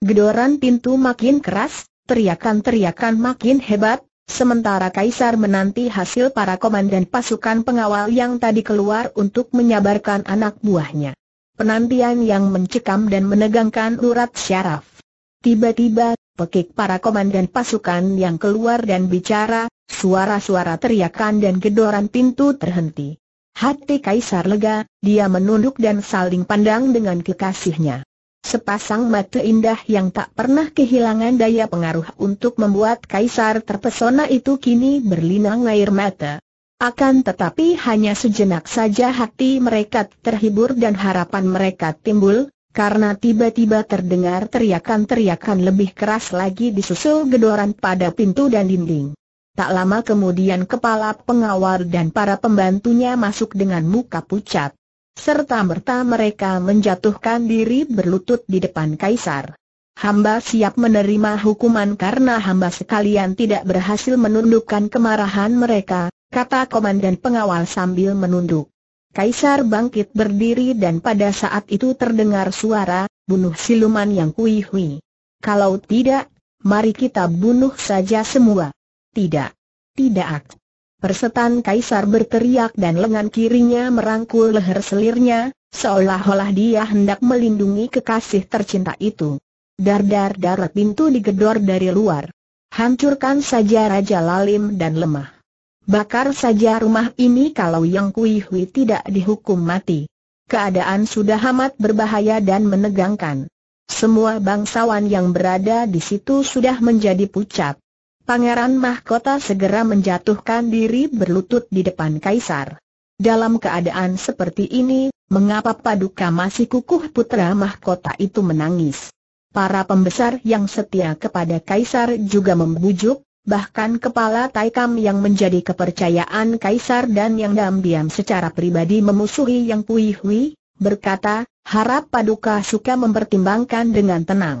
Gedoran pintu makin keras, teriakan-teriakan makin hebat, sementara Kaisar menanti hasil para komandan pasukan pengawal yang tadi keluar untuk menyabarkan anak buahnya. Penantian yang mencekam dan menegangkan urat syaraf. Tiba-tiba, pekik para komandan pasukan yang keluar dan bicara, suara-suara teriakan dan gedoran pintu terhenti. Hati Kaisar lega, dia menunduk dan saling pandang dengan kekasihnya. Sepasang mata indah yang tak pernah kehilangan daya pengaruh untuk membuat kaisar terpesona itu kini berlinang air mata. Akan tetapi hanya sejenak saja hati mereka terhibur dan harapan mereka timbul, karena tiba-tiba terdengar teriakan-teriakan lebih keras lagi disusul gedoran pada pintu dan dinding. Tak lama kemudian kepala pengawal dan para pembantunya masuk dengan muka pucat serta merta mereka menjatuhkan diri berlutut di depan kaisar. Hamba siap menerima hukuman karena hamba sekalian tidak berhasil menundukkan kemarahan mereka, kata komandan pengawal sambil menunduk. Kaisar bangkit berdiri dan pada saat itu terdengar suara, bunuh siluman yang kuihui. Kalau tidak, mari kita bunuh saja semua. Tidak. Tidak. Persetan Kaisar berteriak dan lengan kirinya merangkul leher selirnya, seolah-olah dia hendak melindungi kekasih tercinta itu. Dar-dar-dar pintu digedor dari luar. Hancurkan saja Raja Lalim dan lemah. Bakar saja rumah ini kalau Yang Kui Hui tidak dihukum mati. Keadaan sudah amat berbahaya dan menegangkan. Semua bangsawan yang berada di situ sudah menjadi pucat. Pangeran Mahkota segera menjatuhkan diri berlutut di depan Kaisar. Dalam keadaan seperti ini, mengapa paduka masih kukuh putra Mahkota itu menangis? Para pembesar yang setia kepada Kaisar juga membujuk, bahkan kepala Taikam yang menjadi kepercayaan Kaisar dan yang diam-diam secara pribadi memusuhi Yang Puihui, berkata, harap paduka suka mempertimbangkan dengan tenang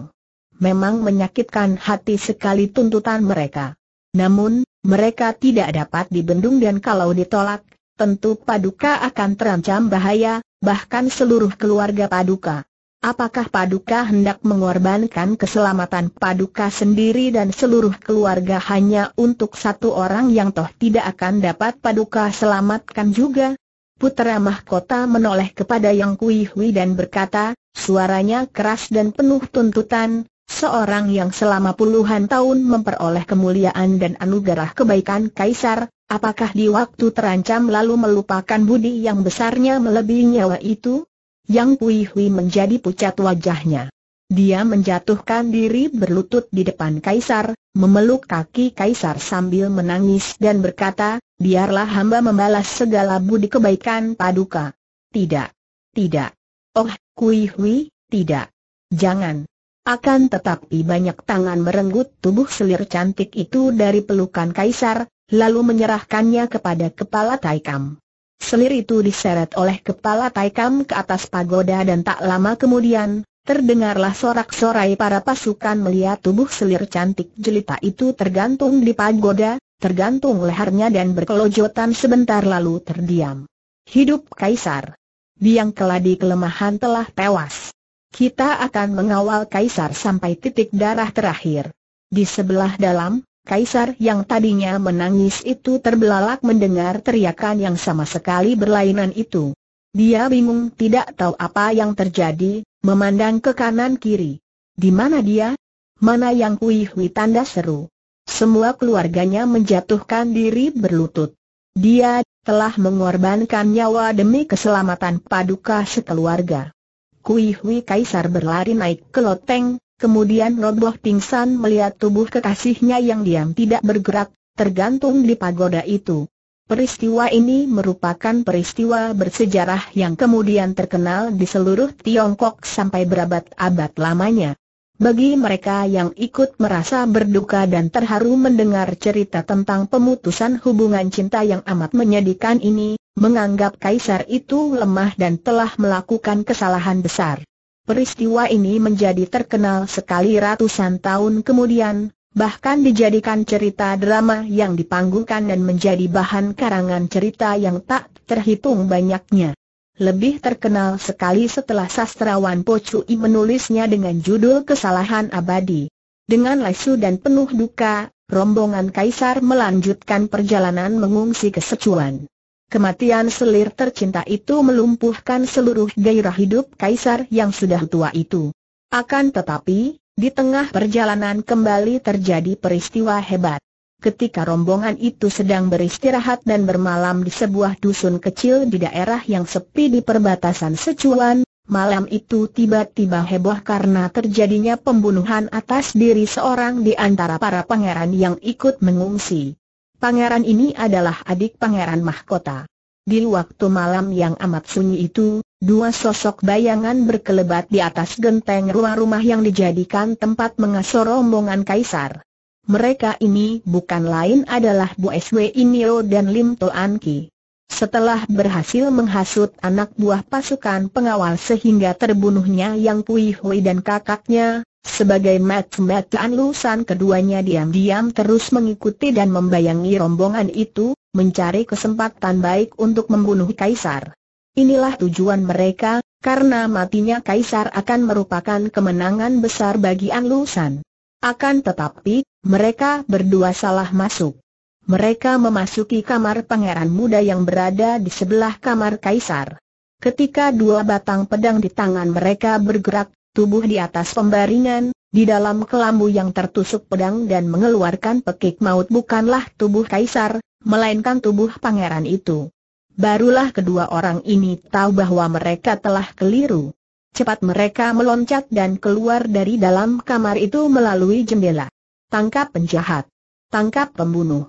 memang menyakitkan hati sekali tuntutan mereka. Namun, mereka tidak dapat dibendung dan kalau ditolak, tentu Paduka akan terancam bahaya, bahkan seluruh keluarga Paduka. Apakah Paduka hendak mengorbankan keselamatan Paduka sendiri dan seluruh keluarga hanya untuk satu orang yang toh tidak akan dapat Paduka selamatkan juga? Putra mahkota menoleh kepada Yang Kui dan berkata, suaranya keras dan penuh tuntutan, Seorang yang selama puluhan tahun memperoleh kemuliaan dan anugerah kebaikan kaisar, apakah di waktu terancam lalu melupakan budi yang besarnya melebihi nyawa itu? Yang Pui Hui menjadi pucat wajahnya. Dia menjatuhkan diri berlutut di depan kaisar, memeluk kaki kaisar sambil menangis dan berkata, biarlah hamba membalas segala budi kebaikan paduka. Tidak. Tidak. Oh, Kui Hui, tidak. Jangan. Akan tetapi banyak tangan merenggut tubuh selir cantik itu dari pelukan kaisar, lalu menyerahkannya kepada kepala Taikam. Selir itu diseret oleh kepala Taikam ke atas pagoda dan tak lama kemudian, terdengarlah sorak-sorai para pasukan melihat tubuh selir cantik jelita itu tergantung di pagoda, tergantung lehernya dan berkelojotan sebentar lalu terdiam. Hidup Kaisar! Biang keladi kelemahan telah tewas. Kita akan mengawal Kaisar sampai titik darah terakhir. Di sebelah dalam, Kaisar yang tadinya menangis itu terbelalak mendengar teriakan yang sama sekali berlainan itu. Dia bingung tidak tahu apa yang terjadi, memandang ke kanan kiri. Di mana dia? Mana yang kuih Hui tanda seru? Semua keluarganya menjatuhkan diri berlutut. Dia telah mengorbankan nyawa demi keselamatan paduka sekeluarga. Kui Hui Kaisar berlari naik ke loteng, kemudian roboh pingsan melihat tubuh kekasihnya yang diam tidak bergerak, tergantung di pagoda itu. Peristiwa ini merupakan peristiwa bersejarah yang kemudian terkenal di seluruh Tiongkok sampai berabad-abad lamanya. Bagi mereka yang ikut merasa berduka dan terharu mendengar cerita tentang pemutusan hubungan cinta yang amat menyedihkan ini, menganggap kaisar itu lemah dan telah melakukan kesalahan besar. Peristiwa ini menjadi terkenal sekali ratusan tahun kemudian, bahkan dijadikan cerita drama yang dipanggungkan dan menjadi bahan karangan cerita yang tak terhitung banyaknya. Lebih terkenal sekali setelah sastrawan Po Cui menulisnya dengan judul Kesalahan Abadi. Dengan lesu dan penuh duka, rombongan kaisar melanjutkan perjalanan mengungsi ke Secuan. Kematian selir tercinta itu melumpuhkan seluruh gairah hidup kaisar yang sudah tua itu. Akan tetapi, di tengah perjalanan kembali terjadi peristiwa hebat. Ketika rombongan itu sedang beristirahat dan bermalam di sebuah dusun kecil di daerah yang sepi di perbatasan Secuan, malam itu tiba-tiba heboh karena terjadinya pembunuhan atas diri seorang di antara para pangeran yang ikut mengungsi. Pangeran ini adalah adik Pangeran Mahkota. Di waktu malam yang amat sunyi itu, dua sosok bayangan berkelebat di atas genteng ruang rumah yang dijadikan tempat mengasuh rombongan kaisar. Mereka ini bukan lain adalah Bu SW Inio dan Lim Toan Ki. Setelah berhasil menghasut anak buah pasukan pengawal sehingga terbunuhnya Yang Pui Hui dan kakaknya, sebagai mat mataan lusan keduanya diam-diam terus mengikuti dan membayangi rombongan itu, mencari kesempatan baik untuk membunuh Kaisar. Inilah tujuan mereka, karena matinya Kaisar akan merupakan kemenangan besar bagi Anlusan. Akan tetapi, mereka berdua salah masuk. Mereka memasuki kamar pangeran muda yang berada di sebelah kamar Kaisar. Ketika dua batang pedang di tangan mereka bergerak, tubuh di atas pembaringan, di dalam kelambu yang tertusuk pedang dan mengeluarkan pekik maut bukanlah tubuh kaisar, melainkan tubuh pangeran itu. Barulah kedua orang ini tahu bahwa mereka telah keliru. Cepat mereka meloncat dan keluar dari dalam kamar itu melalui jendela. Tangkap penjahat. Tangkap pembunuh.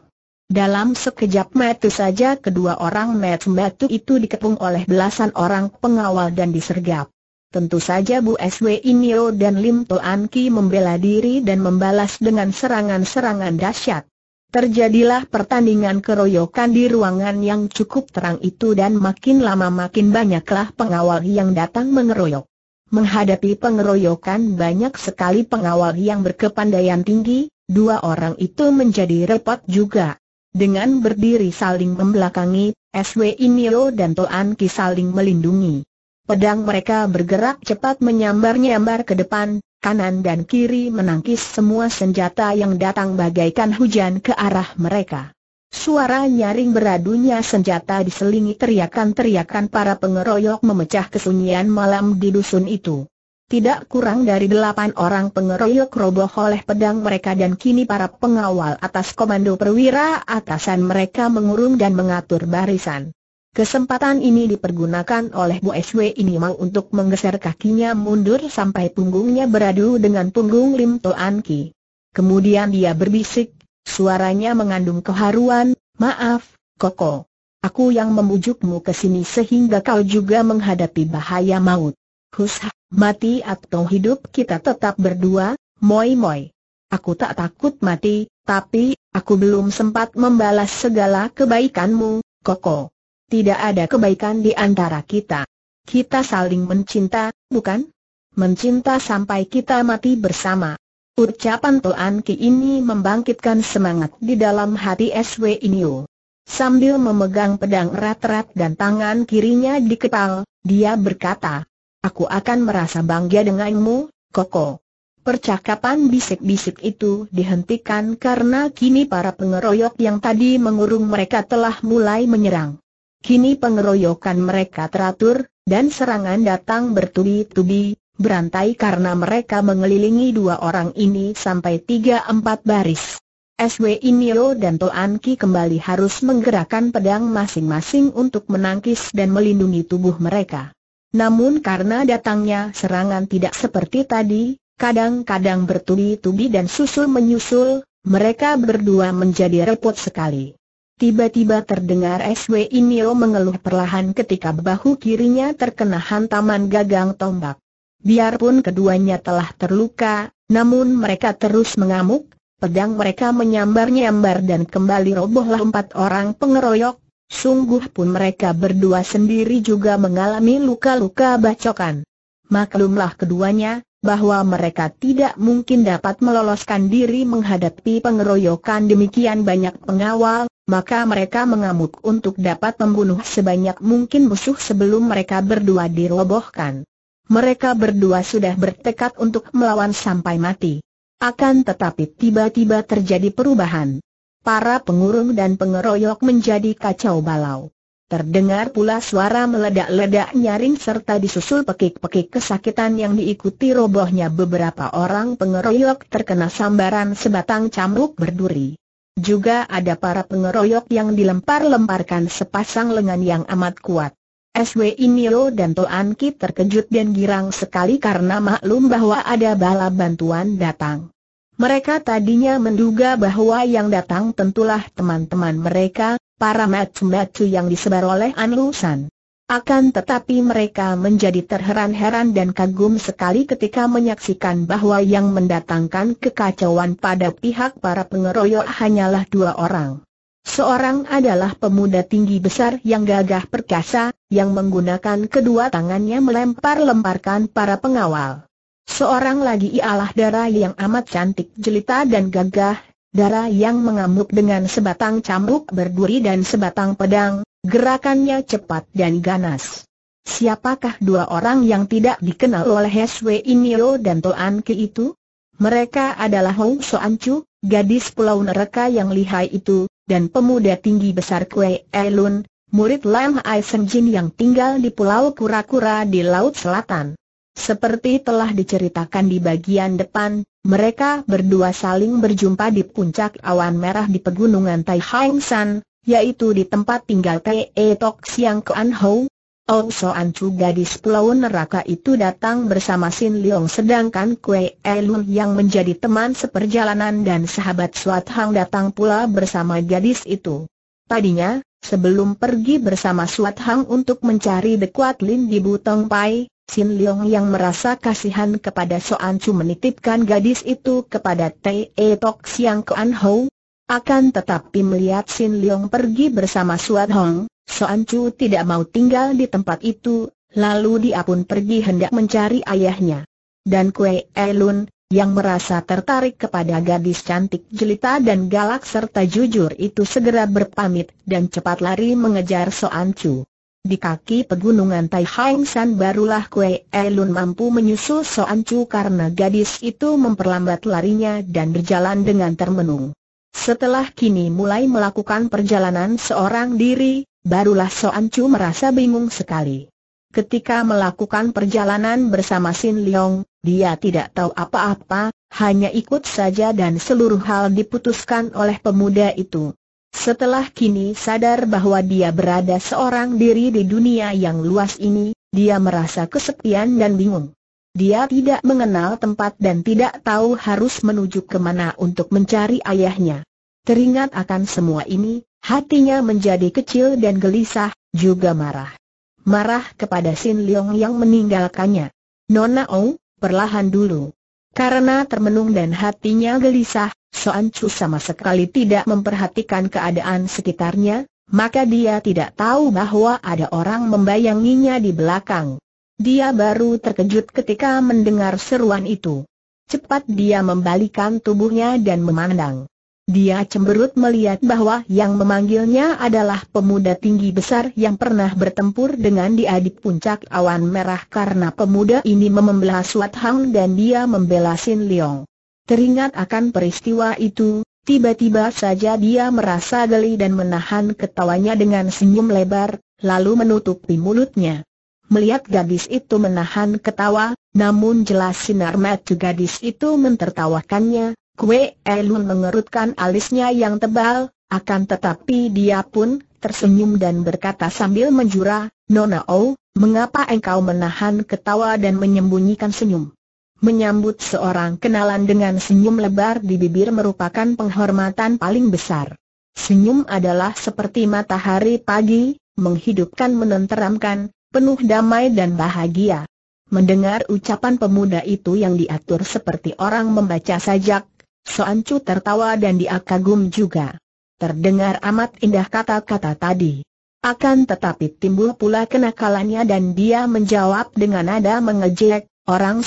Dalam sekejap mata saja kedua orang metu-metu itu dikepung oleh belasan orang pengawal dan disergap. Tentu saja Bu SW Inyo dan Lim Toan Ki membela diri dan membalas dengan serangan-serangan dahsyat. Terjadilah pertandingan keroyokan di ruangan yang cukup terang itu dan makin lama makin banyaklah pengawal yang datang mengeroyok. Menghadapi pengeroyokan banyak sekali pengawal yang berkepandaian tinggi, dua orang itu menjadi repot juga. Dengan berdiri saling membelakangi, SW Inyo dan Toan Ki saling melindungi. Pedang mereka bergerak cepat menyambar-nyambar ke depan, kanan dan kiri menangkis semua senjata yang datang bagaikan hujan ke arah mereka. Suara nyaring beradunya senjata diselingi teriakan-teriakan para pengeroyok memecah kesunyian malam di dusun itu. Tidak kurang dari delapan orang pengeroyok roboh oleh pedang mereka dan kini para pengawal atas komando perwira atasan mereka mengurung dan mengatur barisan. Kesempatan ini dipergunakan oleh Bu SW ini mau untuk menggeser kakinya mundur sampai punggungnya beradu dengan punggung Lim Toan Ki. Kemudian dia berbisik, suaranya mengandung keharuan, maaf, Koko. Aku yang memujukmu ke sini sehingga kau juga menghadapi bahaya maut. Husha, mati atau hidup kita tetap berdua, moi moi. Aku tak takut mati, tapi, aku belum sempat membalas segala kebaikanmu, Koko. Tidak ada kebaikan di antara kita. Kita saling mencinta, bukan? Mencinta sampai kita mati bersama. Ucapan Tuan Ki ini membangkitkan semangat di dalam hati SW Inyo. Sambil memegang pedang erat-erat dan tangan kirinya di kepal, dia berkata, Aku akan merasa bangga denganmu, Koko. Percakapan bisik-bisik itu dihentikan karena kini para pengeroyok yang tadi mengurung mereka telah mulai menyerang. Kini pengeroyokan mereka teratur, dan serangan datang bertubi-tubi, berantai karena mereka mengelilingi dua orang ini sampai tiga empat baris. SW Inio dan Toan Ki kembali harus menggerakkan pedang masing-masing untuk menangkis dan melindungi tubuh mereka. Namun karena datangnya serangan tidak seperti tadi, kadang-kadang bertubi-tubi dan susul menyusul, mereka berdua menjadi repot sekali. Tiba-tiba terdengar SW Inio mengeluh perlahan ketika bahu kirinya terkena hantaman gagang tombak. Biarpun keduanya telah terluka, namun mereka terus mengamuk, pedang mereka menyambar-nyambar dan kembali robohlah empat orang pengeroyok, sungguh pun mereka berdua sendiri juga mengalami luka-luka bacokan. Maklumlah keduanya, bahwa mereka tidak mungkin dapat meloloskan diri menghadapi pengeroyokan demikian banyak pengawal, maka mereka mengamuk untuk dapat membunuh sebanyak mungkin musuh sebelum mereka berdua dirobohkan. Mereka berdua sudah bertekad untuk melawan sampai mati. Akan tetapi tiba-tiba terjadi perubahan. Para pengurung dan pengeroyok menjadi kacau balau. Terdengar pula suara meledak-ledak nyaring serta disusul pekik-pekik kesakitan yang diikuti robohnya beberapa orang pengeroyok terkena sambaran sebatang cambuk berduri. Juga ada para pengeroyok yang dilempar-lemparkan sepasang lengan yang amat kuat. SW Inio dan Toan Ki terkejut dan girang sekali karena maklum bahwa ada bala bantuan datang. Mereka tadinya menduga bahwa yang datang tentulah teman-teman mereka, para macu-macu yang disebar oleh An Lusan. Akan tetapi mereka menjadi terheran-heran dan kagum sekali ketika menyaksikan bahwa yang mendatangkan kekacauan pada pihak para pengeroyok hanyalah dua orang. Seorang adalah pemuda tinggi besar yang gagah perkasa, yang menggunakan kedua tangannya melempar-lemparkan para pengawal. Seorang lagi ialah darah yang amat cantik jelita dan gagah, darah yang mengamuk dengan sebatang cambuk berduri dan sebatang pedang, Gerakannya cepat dan ganas. Siapakah dua orang yang tidak dikenal oleh Hswe Inio dan Toan Ki itu? Mereka adalah Hong Soan Chu, gadis pulau neraka yang lihai itu, dan pemuda tinggi besar Kue Elun, murid Lam Ai Jin yang tinggal di pulau Kura-Kura di Laut Selatan. Seperti telah diceritakan di bagian depan, mereka berdua saling berjumpa di puncak awan merah di pegunungan Tai Hang San, yaitu di tempat tinggal Te Tok Siang Kuan Hou. Oh Soan Chu gadis pulau neraka itu datang bersama Sin Leong sedangkan Kue Elun yang menjadi teman seperjalanan dan sahabat Suat Hang datang pula bersama gadis itu. Tadinya, sebelum pergi bersama Suat Hang untuk mencari The Kuat Lin di Butong Pai, Sin Leong yang merasa kasihan kepada Soan Chu menitipkan gadis itu kepada Te Tok Siang Kuan Hou, akan tetapi melihat Sin Leong pergi bersama Suat Hong, Soan Chu tidak mau tinggal di tempat itu, lalu dia pun pergi hendak mencari ayahnya. Dan Kue Elun, yang merasa tertarik kepada gadis cantik jelita dan galak serta jujur itu segera berpamit dan cepat lari mengejar Soan Chu. Di kaki pegunungan Tai Hang San barulah Kue Elun mampu menyusul Soan Chu karena gadis itu memperlambat larinya dan berjalan dengan termenung. Setelah kini mulai melakukan perjalanan seorang diri, barulah Soan Chu merasa bingung sekali. Ketika melakukan perjalanan bersama Sin Leong, dia tidak tahu apa-apa, hanya ikut saja dan seluruh hal diputuskan oleh pemuda itu. Setelah kini sadar bahwa dia berada seorang diri di dunia yang luas ini, dia merasa kesepian dan bingung. Dia tidak mengenal tempat dan tidak tahu harus menuju kemana untuk mencari ayahnya. Teringat akan semua ini, hatinya menjadi kecil dan gelisah, juga marah. Marah kepada Sin Leong yang meninggalkannya. Nona O, perlahan dulu. Karena termenung dan hatinya gelisah, Soan Chu sama sekali tidak memperhatikan keadaan sekitarnya, maka dia tidak tahu bahwa ada orang membayanginya di belakang. Dia baru terkejut ketika mendengar seruan itu. Cepat dia membalikan tubuhnya dan memandang. Dia cemberut melihat bahwa yang memanggilnya adalah pemuda tinggi besar yang pernah bertempur dengan dia di puncak awan merah karena pemuda ini membelah Suat Hang dan dia membela Sin Leong. Teringat akan peristiwa itu, tiba-tiba saja dia merasa geli dan menahan ketawanya dengan senyum lebar, lalu menutupi mulutnya. Melihat gadis itu menahan ketawa, namun jelas sinar mata gadis itu mentertawakannya, Kue Elun mengerutkan alisnya yang tebal, akan tetapi dia pun tersenyum dan berkata sambil menjura, Nona O, mengapa engkau menahan ketawa dan menyembunyikan senyum? Menyambut seorang kenalan dengan senyum lebar di bibir merupakan penghormatan paling besar. Senyum adalah seperti matahari pagi, menghidupkan menenteramkan, penuh damai dan bahagia. Mendengar ucapan pemuda itu yang diatur seperti orang membaca sajak, Soancu tertawa dan dia kagum juga. Terdengar amat indah kata-kata tadi. Akan tetapi timbul pula kenakalannya dan dia menjawab dengan nada mengejek, Orang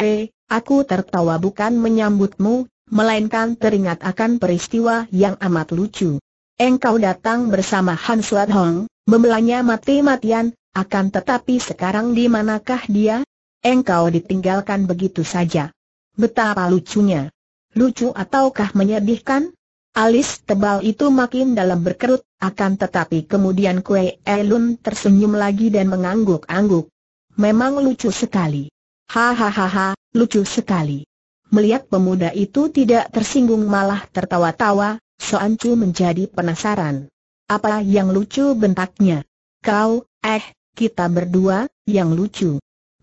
eh, aku tertawa bukan menyambutmu, melainkan teringat akan peristiwa yang amat lucu. Engkau datang bersama Han Suat Hong, membelanya mati-matian, akan tetapi sekarang di manakah dia? Engkau ditinggalkan begitu saja. Betapa lucunya. Lucu ataukah menyedihkan? Alis tebal itu makin dalam berkerut, akan tetapi kemudian Kue Elun tersenyum lagi dan mengangguk-angguk. Memang lucu sekali. Hahaha, lucu sekali. Melihat pemuda itu tidak tersinggung malah tertawa-tawa, Soancu menjadi penasaran. Apa yang lucu bentaknya? Kau, eh, kita berdua, yang lucu.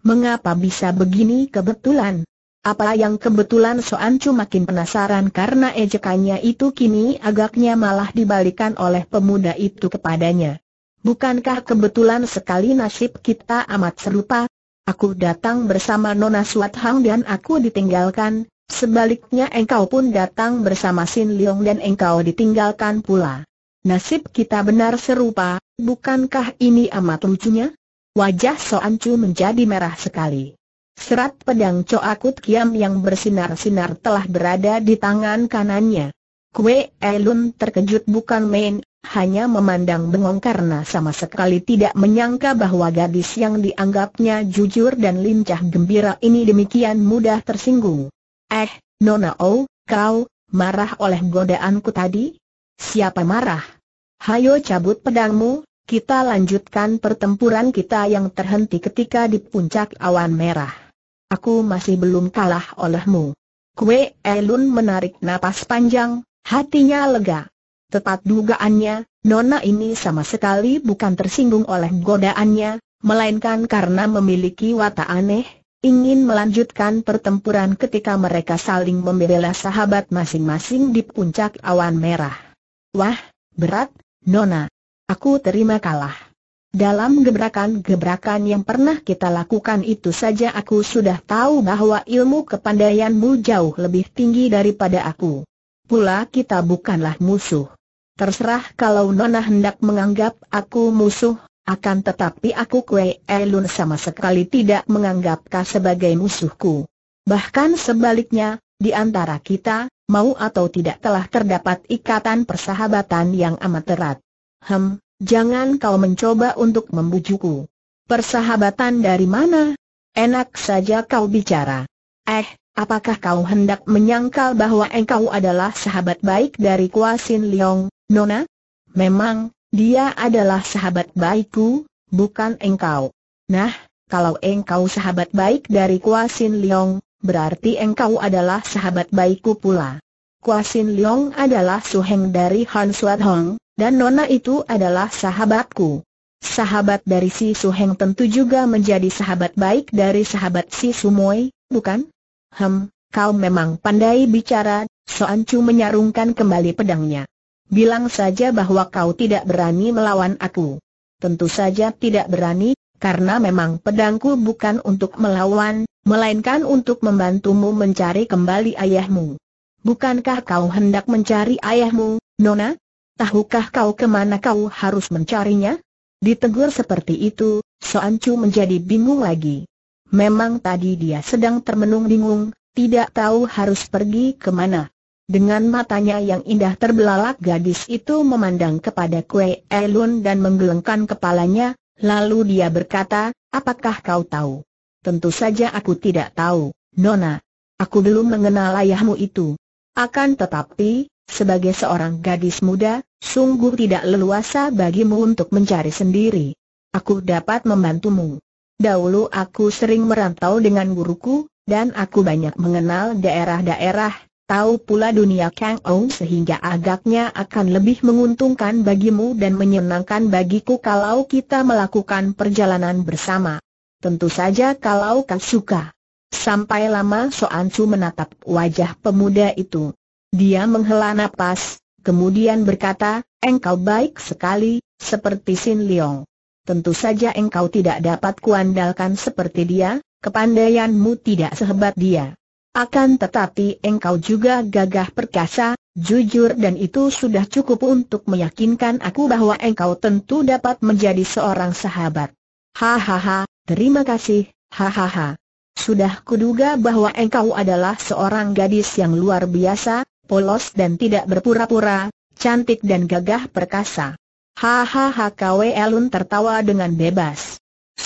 Mengapa bisa begini kebetulan? Apa yang kebetulan Soan Chu makin penasaran karena ejekannya itu kini agaknya malah dibalikan oleh pemuda itu kepadanya. Bukankah kebetulan sekali nasib kita amat serupa? Aku datang bersama Nona Suat Hang dan aku ditinggalkan, Sebaliknya engkau pun datang bersama Sin Leong dan engkau ditinggalkan pula. Nasib kita benar serupa, Bukankah ini amat lucunya? Wajah Chu menjadi merah sekali. Serat pedang Coakut Kiam yang bersinar-sinar telah berada di tangan kanannya. Kue Elun terkejut bukan main, hanya memandang bengong karena sama sekali tidak menyangka bahwa gadis yang dianggapnya jujur dan lincah gembira ini demikian mudah tersinggung. Eh, Nona O, oh, kau, marah oleh godaanku tadi? Siapa marah? Hayo cabut pedangmu, kita lanjutkan pertempuran kita yang terhenti ketika di puncak awan merah. Aku masih belum kalah olehmu. Kue Elun menarik napas panjang, hatinya lega. Tepat dugaannya, Nona ini sama sekali bukan tersinggung oleh godaannya, melainkan karena memiliki watak aneh, ingin melanjutkan pertempuran ketika mereka saling membela sahabat masing-masing di puncak awan merah. Wah, berat, Nona. Aku terima kalah. Dalam gebrakan-gebrakan yang pernah kita lakukan itu saja aku sudah tahu bahwa ilmu kepandaianmu jauh lebih tinggi daripada aku. Pula kita bukanlah musuh. Terserah kalau Nona hendak menganggap aku musuh, akan tetapi aku Kue Elun sama sekali tidak menganggapkah sebagai musuhku. Bahkan sebaliknya, di antara kita, mau atau tidak telah terdapat ikatan persahabatan yang amat erat. Hem, jangan kau mencoba untuk membujuku. Persahabatan dari mana? Enak saja kau bicara. Eh, apakah kau hendak menyangkal bahwa engkau adalah sahabat baik dari Kuasin Leong, Nona? Memang, dia adalah sahabat baikku, bukan engkau. Nah, kalau engkau sahabat baik dari Kuasin Leong, berarti engkau adalah sahabat baikku pula. Kuasin Leong adalah suheng dari Han Suat Hong, dan Nona itu adalah sahabatku. Sahabat dari si Suheng tentu juga menjadi sahabat baik dari sahabat si Sumoy, bukan? Hem, kau memang pandai bicara, Chu menyarungkan kembali pedangnya. Bilang saja bahwa kau tidak berani melawan aku. Tentu saja tidak berani, karena memang pedangku bukan untuk melawan, melainkan untuk membantumu mencari kembali ayahmu. Bukankah kau hendak mencari ayahmu, Nona? Tahukah kau kemana kau harus mencarinya? Ditegur seperti itu, Chu menjadi bingung lagi. Memang tadi dia sedang termenung-bingung, tidak tahu harus pergi kemana. Dengan matanya yang indah terbelalak gadis itu memandang kepada Kue Elun dan menggelengkan kepalanya, Lalu dia berkata, apakah kau tahu? Tentu saja aku tidak tahu, Nona. Aku belum mengenal ayahmu itu. Akan tetapi, sebagai seorang gadis muda, sungguh tidak leluasa bagimu untuk mencari sendiri. Aku dapat membantumu. Dahulu aku sering merantau dengan guruku, dan aku banyak mengenal daerah-daerah Tahu pula dunia Kang Ou sehingga agaknya akan lebih menguntungkan bagimu dan menyenangkan bagiku kalau kita melakukan perjalanan bersama. Tentu saja kalau kau suka. Sampai lama Soan Su menatap wajah pemuda itu. Dia menghela nafas, kemudian berkata, engkau baik sekali, seperti Sin Leong. Tentu saja engkau tidak dapat kuandalkan seperti dia, kepandaianmu tidak sehebat dia. Akan tetapi engkau juga gagah perkasa, jujur dan itu sudah cukup untuk meyakinkan aku bahwa engkau tentu dapat menjadi seorang sahabat. Hahaha, terima kasih, hahaha. Sudah kuduga bahwa engkau adalah seorang gadis yang luar biasa, polos dan tidak berpura-pura, cantik dan gagah perkasa. Hahaha Elun tertawa dengan bebas.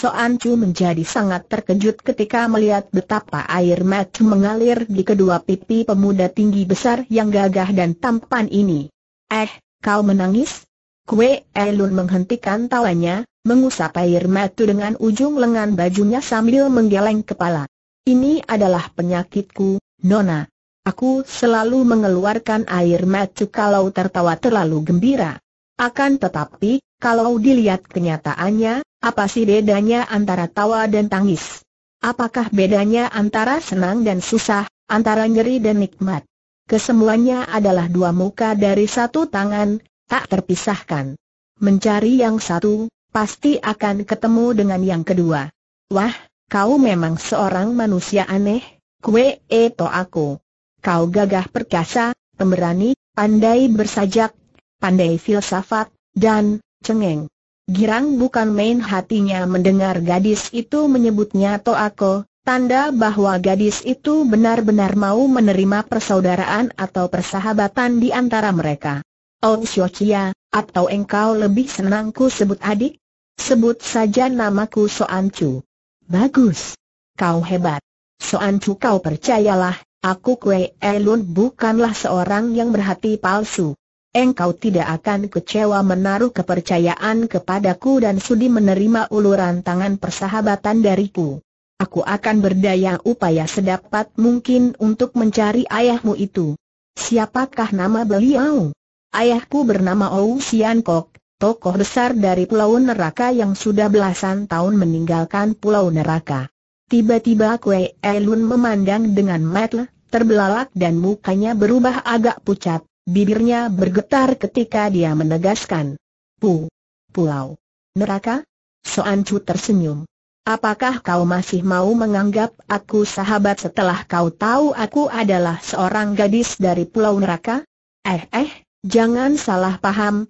Soan Chu menjadi sangat terkejut ketika melihat betapa air mata mengalir di kedua pipi pemuda tinggi besar yang gagah dan tampan ini. Eh, kau menangis? Kue Elun menghentikan tawanya, mengusap air mata dengan ujung lengan bajunya sambil menggeleng kepala. Ini adalah penyakitku, Nona. Aku selalu mengeluarkan air mata kalau tertawa terlalu gembira. Akan tetapi, kalau dilihat kenyataannya, apa sih bedanya antara tawa dan tangis? Apakah bedanya antara senang dan susah, antara nyeri dan nikmat? Kesemuanya adalah dua muka dari satu tangan, tak terpisahkan. Mencari yang satu, pasti akan ketemu dengan yang kedua. Wah, kau memang seorang manusia aneh, kue eto aku. Kau gagah perkasa, pemberani, pandai bersajak, pandai filsafat, dan cengeng. Girang bukan main hatinya mendengar gadis itu menyebutnya Toako, tanda bahwa gadis itu benar-benar mau menerima persaudaraan atau persahabatan di antara mereka. Oh Xiochia, atau engkau lebih senangku sebut adik? Sebut saja namaku Soanchu. Bagus. Kau hebat. Soanchu kau percayalah, aku Kue Elun bukanlah seorang yang berhati palsu engkau tidak akan kecewa menaruh kepercayaan kepadaku dan sudi menerima uluran tangan persahabatan dariku. Aku akan berdaya upaya sedapat mungkin untuk mencari ayahmu itu. Siapakah nama beliau? Ayahku bernama Ou Sian Kok, tokoh besar dari Pulau Neraka yang sudah belasan tahun meninggalkan Pulau Neraka. Tiba-tiba Kue Elun memandang dengan matlah, terbelalak dan mukanya berubah agak pucat. Bibirnya bergetar ketika dia menegaskan. Pu. Pulau. Neraka? Chu tersenyum. Apakah kau masih mau menganggap aku sahabat setelah kau tahu aku adalah seorang gadis dari Pulau Neraka? Eh eh, jangan salah paham,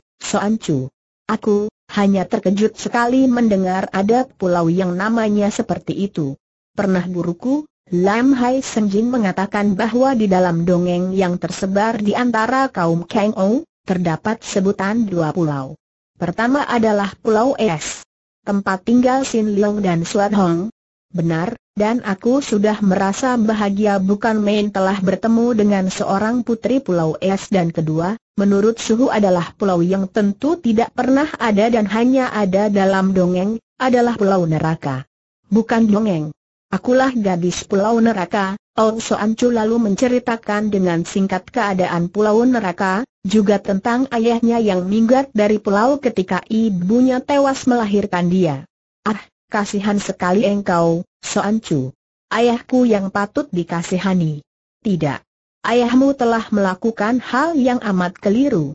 Chu. Aku hanya terkejut sekali mendengar ada pulau yang namanya seperti itu. Pernah buruku? Lam Hai Senjin mengatakan bahwa di dalam dongeng yang tersebar di antara kaum Kang Ou, terdapat sebutan dua pulau. Pertama adalah Pulau Es. Tempat tinggal Sin Leong dan Suat Hong. Benar, dan aku sudah merasa bahagia bukan main telah bertemu dengan seorang putri Pulau Es dan kedua, menurut Suhu adalah pulau yang tentu tidak pernah ada dan hanya ada dalam dongeng, adalah pulau neraka. Bukan dongeng. Akulah gadis pulau neraka, Onso Ancu lalu menceritakan dengan singkat keadaan pulau neraka, juga tentang ayahnya yang minggat dari pulau ketika ibunya tewas melahirkan dia. Ah, kasihan sekali engkau, So Ancu. Ayahku yang patut dikasihani. Tidak. Ayahmu telah melakukan hal yang amat keliru.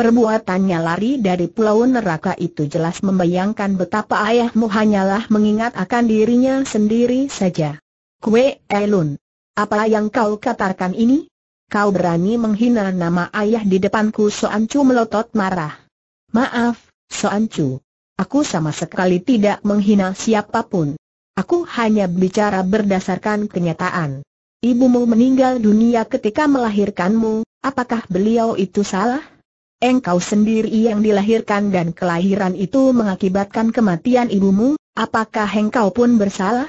Perbuatannya lari dari pulau neraka itu jelas membayangkan betapa ayahmu hanyalah mengingat akan dirinya sendiri saja. Kwe Elun, apa yang kau katakan ini? Kau berani menghina nama ayah di depanku Soancu melotot marah. Maaf, Soancu. Aku sama sekali tidak menghina siapapun. Aku hanya bicara berdasarkan kenyataan. Ibumu meninggal dunia ketika melahirkanmu, apakah beliau itu salah? Engkau sendiri yang dilahirkan dan kelahiran itu mengakibatkan kematian ibumu, apakah engkau pun bersalah?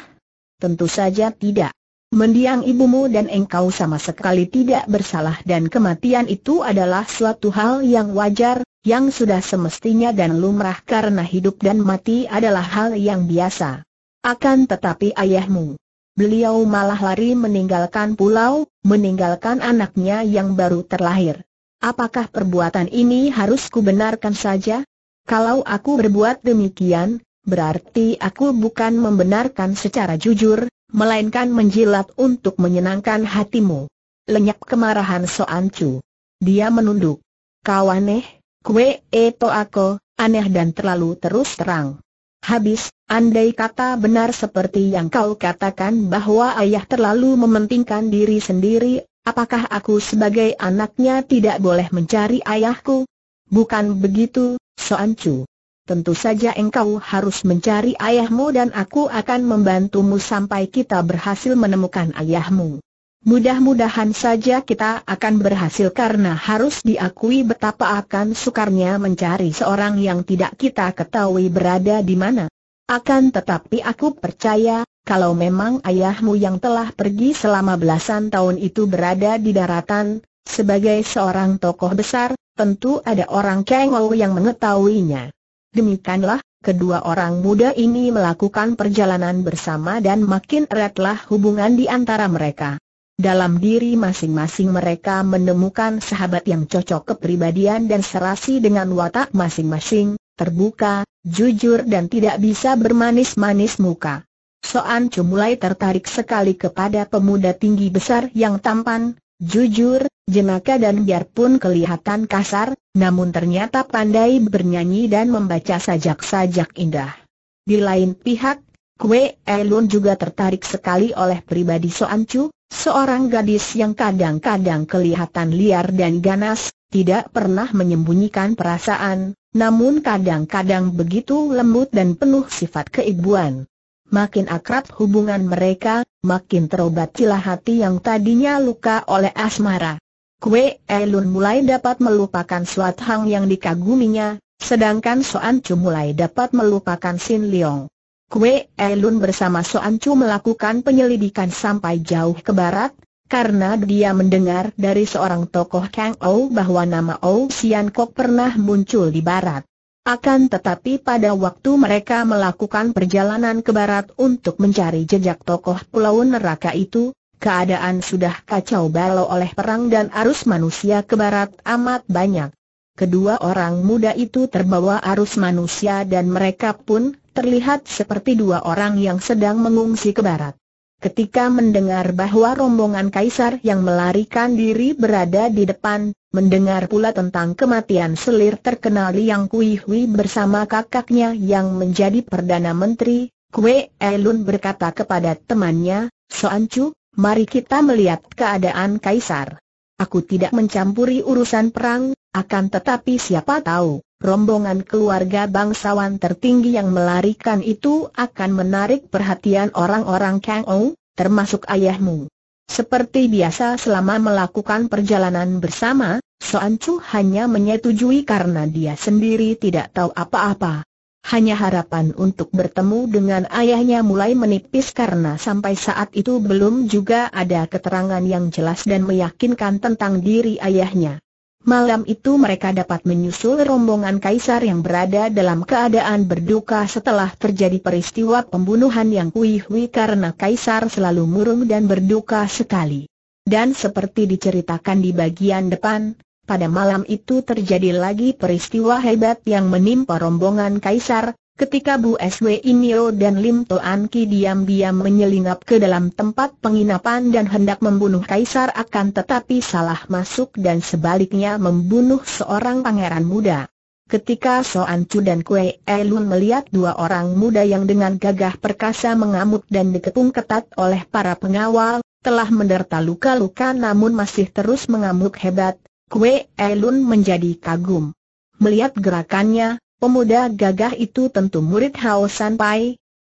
Tentu saja tidak. Mendiang ibumu dan engkau sama sekali tidak bersalah dan kematian itu adalah suatu hal yang wajar, yang sudah semestinya dan lumrah karena hidup dan mati adalah hal yang biasa. Akan tetapi ayahmu, beliau malah lari meninggalkan pulau, meninggalkan anaknya yang baru terlahir. Apakah perbuatan ini harus kubenarkan saja? Kalau aku berbuat demikian, berarti aku bukan membenarkan secara jujur, melainkan menjilat untuk menyenangkan hatimu. Lenyap kemarahan Chu. Dia menunduk. Kau aneh, kue itu aku, aneh dan terlalu terus terang. Habis, andai kata benar seperti yang kau katakan bahwa ayah terlalu mementingkan diri sendiri, Apakah aku sebagai anaknya tidak boleh mencari ayahku? Bukan begitu, Soan Chu. Tentu saja engkau harus mencari ayahmu dan aku akan membantumu sampai kita berhasil menemukan ayahmu. Mudah-mudahan saja kita akan berhasil karena harus diakui betapa akan sukarnya mencari seorang yang tidak kita ketahui berada di mana. Akan tetapi aku percaya, kalau memang ayahmu yang telah pergi selama belasan tahun itu berada di daratan, sebagai seorang tokoh besar, tentu ada orang kaya yang mengetahuinya. Demikianlah, kedua orang muda ini melakukan perjalanan bersama dan makin eratlah hubungan di antara mereka. Dalam diri masing-masing mereka menemukan sahabat yang cocok kepribadian dan serasi dengan watak masing-masing, terbuka, jujur dan tidak bisa bermanis-manis muka. Soan Chu mulai tertarik sekali kepada pemuda tinggi besar yang tampan, jujur, jenaka dan biarpun kelihatan kasar, namun ternyata pandai bernyanyi dan membaca sajak-sajak indah. Di lain pihak, Kue Elun juga tertarik sekali oleh pribadi Soan Chu, seorang gadis yang kadang-kadang kelihatan liar dan ganas, tidak pernah menyembunyikan perasaan, namun kadang-kadang begitu lembut dan penuh sifat keibuan makin akrab hubungan mereka, makin terobat cila hati yang tadinya luka oleh asmara. Kue Elun mulai dapat melupakan Suat Hang yang dikaguminya, sedangkan Soan Chu mulai dapat melupakan Sin Leong. Kue Elun bersama Soan Chu melakukan penyelidikan sampai jauh ke barat, karena dia mendengar dari seorang tokoh Kang Ou bahwa nama Ou Sian Kok pernah muncul di barat. Akan tetapi pada waktu mereka melakukan perjalanan ke barat untuk mencari jejak tokoh pulau neraka itu, keadaan sudah kacau balau oleh perang dan arus manusia ke barat amat banyak. Kedua orang muda itu terbawa arus manusia dan mereka pun terlihat seperti dua orang yang sedang mengungsi ke barat. Ketika mendengar bahwa rombongan kaisar yang melarikan diri berada di depan, mendengar pula tentang kematian selir terkenal Liang Kui bersama kakaknya yang menjadi Perdana Menteri, Kue Elun berkata kepada temannya, Chu, mari kita melihat keadaan kaisar. Aku tidak mencampuri urusan perang, akan tetapi siapa tahu rombongan keluarga bangsawan tertinggi yang melarikan itu akan menarik perhatian orang-orang Kang Ou, termasuk ayahmu. Seperti biasa selama melakukan perjalanan bersama, Soan Chu hanya menyetujui karena dia sendiri tidak tahu apa-apa. Hanya harapan untuk bertemu dengan ayahnya mulai menipis karena sampai saat itu belum juga ada keterangan yang jelas dan meyakinkan tentang diri ayahnya. Malam itu mereka dapat menyusul rombongan kaisar yang berada dalam keadaan berduka setelah terjadi peristiwa pembunuhan yang Hui karena kaisar selalu murung dan berduka sekali. Dan seperti diceritakan di bagian depan, pada malam itu terjadi lagi peristiwa hebat yang menimpa rombongan kaisar, Ketika Bu SW Inio dan Lim Toan Ki diam-diam menyelinap ke dalam tempat penginapan dan hendak membunuh Kaisar akan tetapi salah masuk dan sebaliknya membunuh seorang pangeran muda. Ketika Soan Chu dan Kue Elun melihat dua orang muda yang dengan gagah perkasa mengamuk dan dikepung ketat oleh para pengawal, telah menderita luka-luka namun masih terus mengamuk hebat, Kue Elun menjadi kagum. Melihat gerakannya, Pemuda gagah itu tentu murid Hao San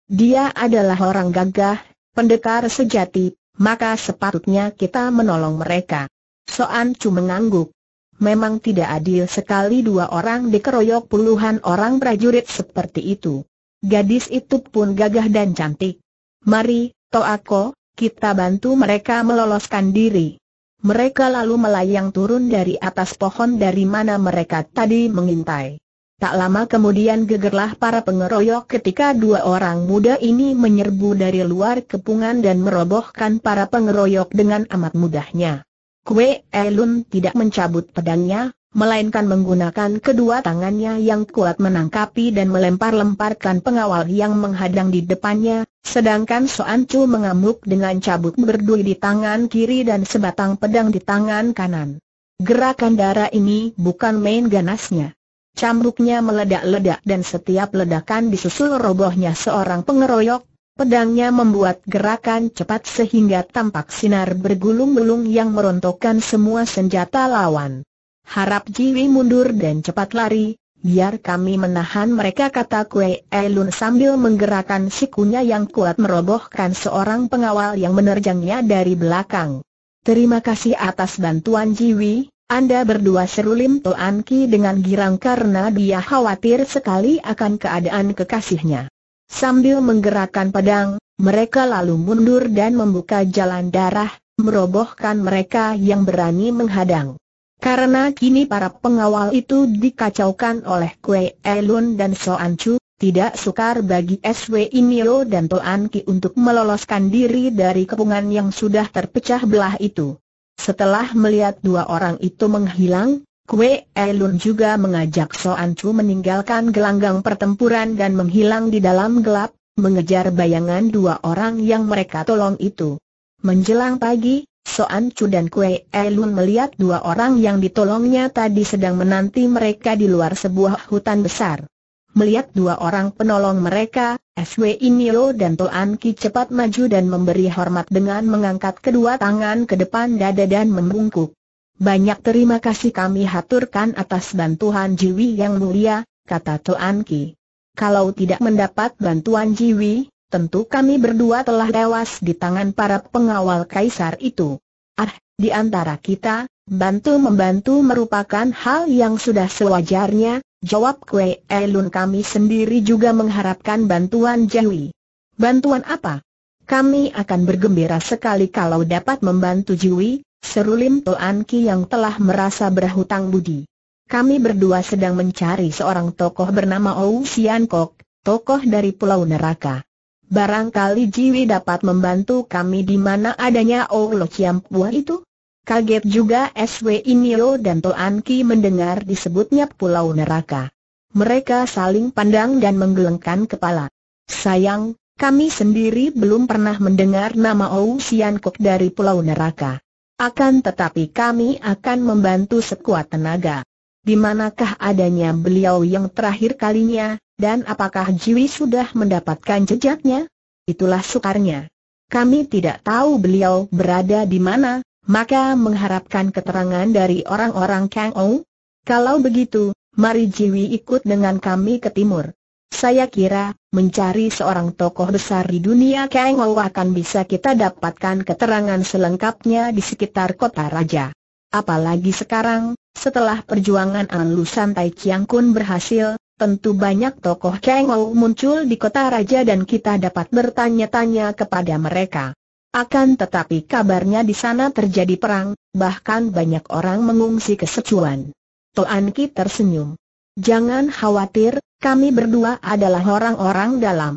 Dia adalah orang gagah, pendekar sejati, maka sepatutnya kita menolong mereka. Soan Chu mengangguk. Memang tidak adil sekali dua orang dikeroyok puluhan orang prajurit seperti itu. Gadis itu pun gagah dan cantik. Mari, Toako, kita bantu mereka meloloskan diri. Mereka lalu melayang turun dari atas pohon dari mana mereka tadi mengintai. Tak lama kemudian gegerlah para pengeroyok ketika dua orang muda ini menyerbu dari luar kepungan dan merobohkan para pengeroyok dengan amat mudahnya. Kwe Elun tidak mencabut pedangnya, melainkan menggunakan kedua tangannya yang kuat menangkapi dan melempar-lemparkan pengawal yang menghadang di depannya, sedangkan Soan Chu mengamuk dengan cabut berdui di tangan kiri dan sebatang pedang di tangan kanan. Gerakan darah ini bukan main ganasnya. Cambuknya meledak-ledak dan setiap ledakan disusul robohnya seorang pengeroyok, pedangnya membuat gerakan cepat sehingga tampak sinar bergulung-gulung yang merontokkan semua senjata lawan. Harap Jiwi mundur dan cepat lari, biar kami menahan mereka kata Kue Elun sambil menggerakkan sikunya yang kuat merobohkan seorang pengawal yang menerjangnya dari belakang. Terima kasih atas bantuan Jiwi, anda berdua seru Lim Toan Ki dengan girang karena dia khawatir sekali akan keadaan kekasihnya. Sambil menggerakkan pedang, mereka lalu mundur dan membuka jalan darah, merobohkan mereka yang berani menghadang. Karena kini para pengawal itu dikacaukan oleh Kue Elun dan Soan Chu, tidak sukar bagi SW Inio dan Toan Ki untuk meloloskan diri dari kepungan yang sudah terpecah belah itu. Setelah melihat dua orang itu menghilang, Kue Elun juga mengajak Soan Chu meninggalkan gelanggang pertempuran dan menghilang di dalam gelap, mengejar bayangan dua orang yang mereka tolong itu. Menjelang pagi, Soan Chu dan Kue Elun melihat dua orang yang ditolongnya tadi sedang menanti mereka di luar sebuah hutan besar. Melihat dua orang penolong mereka, SW Inio dan Toan Ki cepat maju dan memberi hormat dengan mengangkat kedua tangan ke depan dada dan membungkuk. Banyak terima kasih kami haturkan atas bantuan Jiwi yang mulia, kata Toan Ki. Kalau tidak mendapat bantuan Jiwi, tentu kami berdua telah tewas di tangan para pengawal kaisar itu. Ah, di antara kita, Bantu-membantu merupakan hal yang sudah sewajarnya, jawab Kue Elun kami sendiri juga mengharapkan bantuan Jiwi. Bantuan apa? Kami akan bergembira sekali kalau dapat membantu Jiwi, seru Lim Toan Ki yang telah merasa berhutang budi. Kami berdua sedang mencari seorang tokoh bernama Ou Sian Kok, tokoh dari Pulau Neraka. Barangkali Jiwi dapat membantu kami di mana adanya Ou Lo Chiam Pua itu? Kaget juga SW Inio dan Toan Ki mendengar disebutnya Pulau Neraka. Mereka saling pandang dan menggelengkan kepala. Sayang, kami sendiri belum pernah mendengar nama Ou Sian Kok dari Pulau Neraka. Akan tetapi kami akan membantu sekuat tenaga. Di manakah adanya beliau yang terakhir kalinya, dan apakah Jiwi sudah mendapatkan jejaknya? Itulah sukarnya. Kami tidak tahu beliau berada di mana, maka mengharapkan keterangan dari orang-orang Kang Ong? Kalau begitu, mari Jiwi ikut dengan kami ke timur. Saya kira, mencari seorang tokoh besar di dunia Kang Ong akan bisa kita dapatkan keterangan selengkapnya di sekitar kota raja. Apalagi sekarang, setelah perjuangan An Lu Chiang Kun berhasil, tentu banyak tokoh Kang Ong muncul di kota raja dan kita dapat bertanya-tanya kepada mereka. Akan tetapi kabarnya di sana terjadi perang, bahkan banyak orang mengungsi ke Sichuan. Toan Ki tersenyum. Jangan khawatir, kami berdua adalah orang-orang dalam.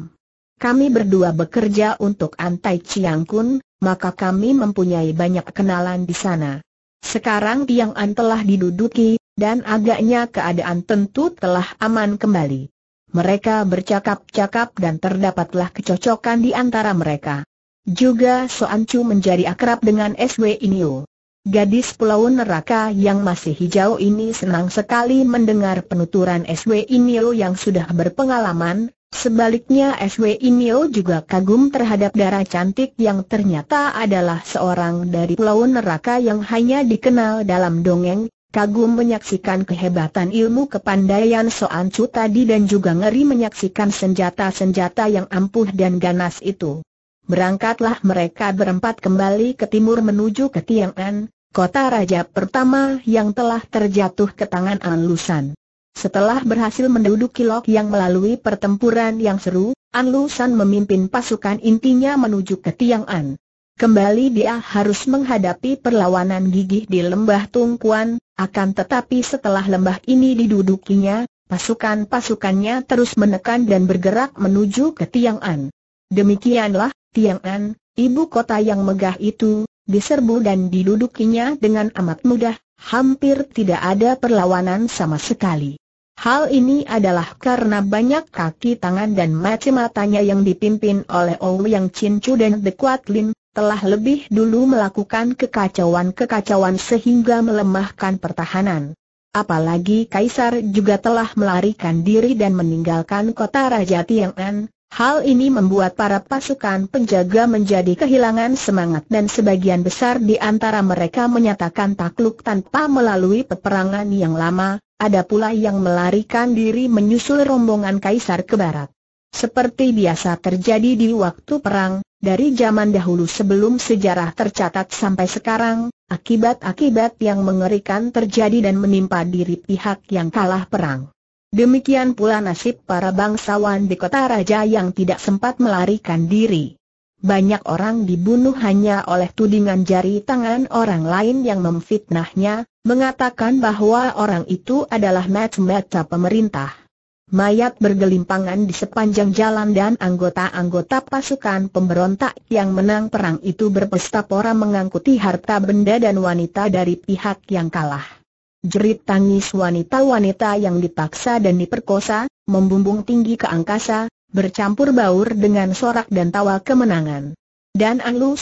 Kami berdua bekerja untuk Antai Chiang Kun, maka kami mempunyai banyak kenalan di sana. Sekarang Tiang An telah diduduki, dan agaknya keadaan tentu telah aman kembali. Mereka bercakap-cakap dan terdapatlah kecocokan di antara mereka. Juga Soan Chu menjadi akrab dengan SW Inyo, Gadis pulau neraka yang masih hijau ini senang sekali mendengar penuturan SW Inyo yang sudah berpengalaman, sebaliknya SW Inyo juga kagum terhadap darah cantik yang ternyata adalah seorang dari pulau neraka yang hanya dikenal dalam dongeng, kagum menyaksikan kehebatan ilmu kepandaian Soan Chu tadi dan juga ngeri menyaksikan senjata-senjata yang ampuh dan ganas itu. Berangkatlah mereka berempat kembali ke timur menuju ke Tiang'an, kota raja pertama yang telah terjatuh ke tangan An Lusan. Setelah berhasil menduduki Lok yang melalui pertempuran yang seru, An Lusan memimpin pasukan intinya menuju ke Tiang'an. Kembali dia harus menghadapi perlawanan gigih di lembah Tungkuan, akan tetapi setelah lembah ini didudukinya, pasukan-pasukannya terus menekan dan bergerak menuju ke Tiang'an. Demikianlah, An, ibu kota yang megah itu, diserbu dan didudukinya dengan amat mudah, hampir tidak ada perlawanan sama sekali. Hal ini adalah karena banyak kaki tangan dan macam matanya yang dipimpin oleh yang cincu dan The Kuat Lin, telah lebih dulu melakukan kekacauan-kekacauan sehingga melemahkan pertahanan. Apalagi Kaisar juga telah melarikan diri dan meninggalkan kota Raja An, Hal ini membuat para pasukan penjaga menjadi kehilangan semangat dan sebagian besar di antara mereka menyatakan takluk tanpa melalui peperangan yang lama, ada pula yang melarikan diri menyusul rombongan kaisar ke barat. Seperti biasa terjadi di waktu perang, dari zaman dahulu sebelum sejarah tercatat sampai sekarang, akibat-akibat yang mengerikan terjadi dan menimpa diri pihak yang kalah perang. Demikian pula nasib para bangsawan di kota raja yang tidak sempat melarikan diri. Banyak orang dibunuh hanya oleh tudingan jari tangan orang lain yang memfitnahnya, mengatakan bahwa orang itu adalah mata-mata pemerintah. Mayat bergelimpangan di sepanjang jalan dan anggota-anggota pasukan pemberontak yang menang perang itu berpesta pora mengangkuti harta benda dan wanita dari pihak yang kalah. Jerit tangis wanita-wanita yang dipaksa dan diperkosa, membumbung tinggi ke angkasa, bercampur baur dengan sorak dan tawa kemenangan. Dan Anglu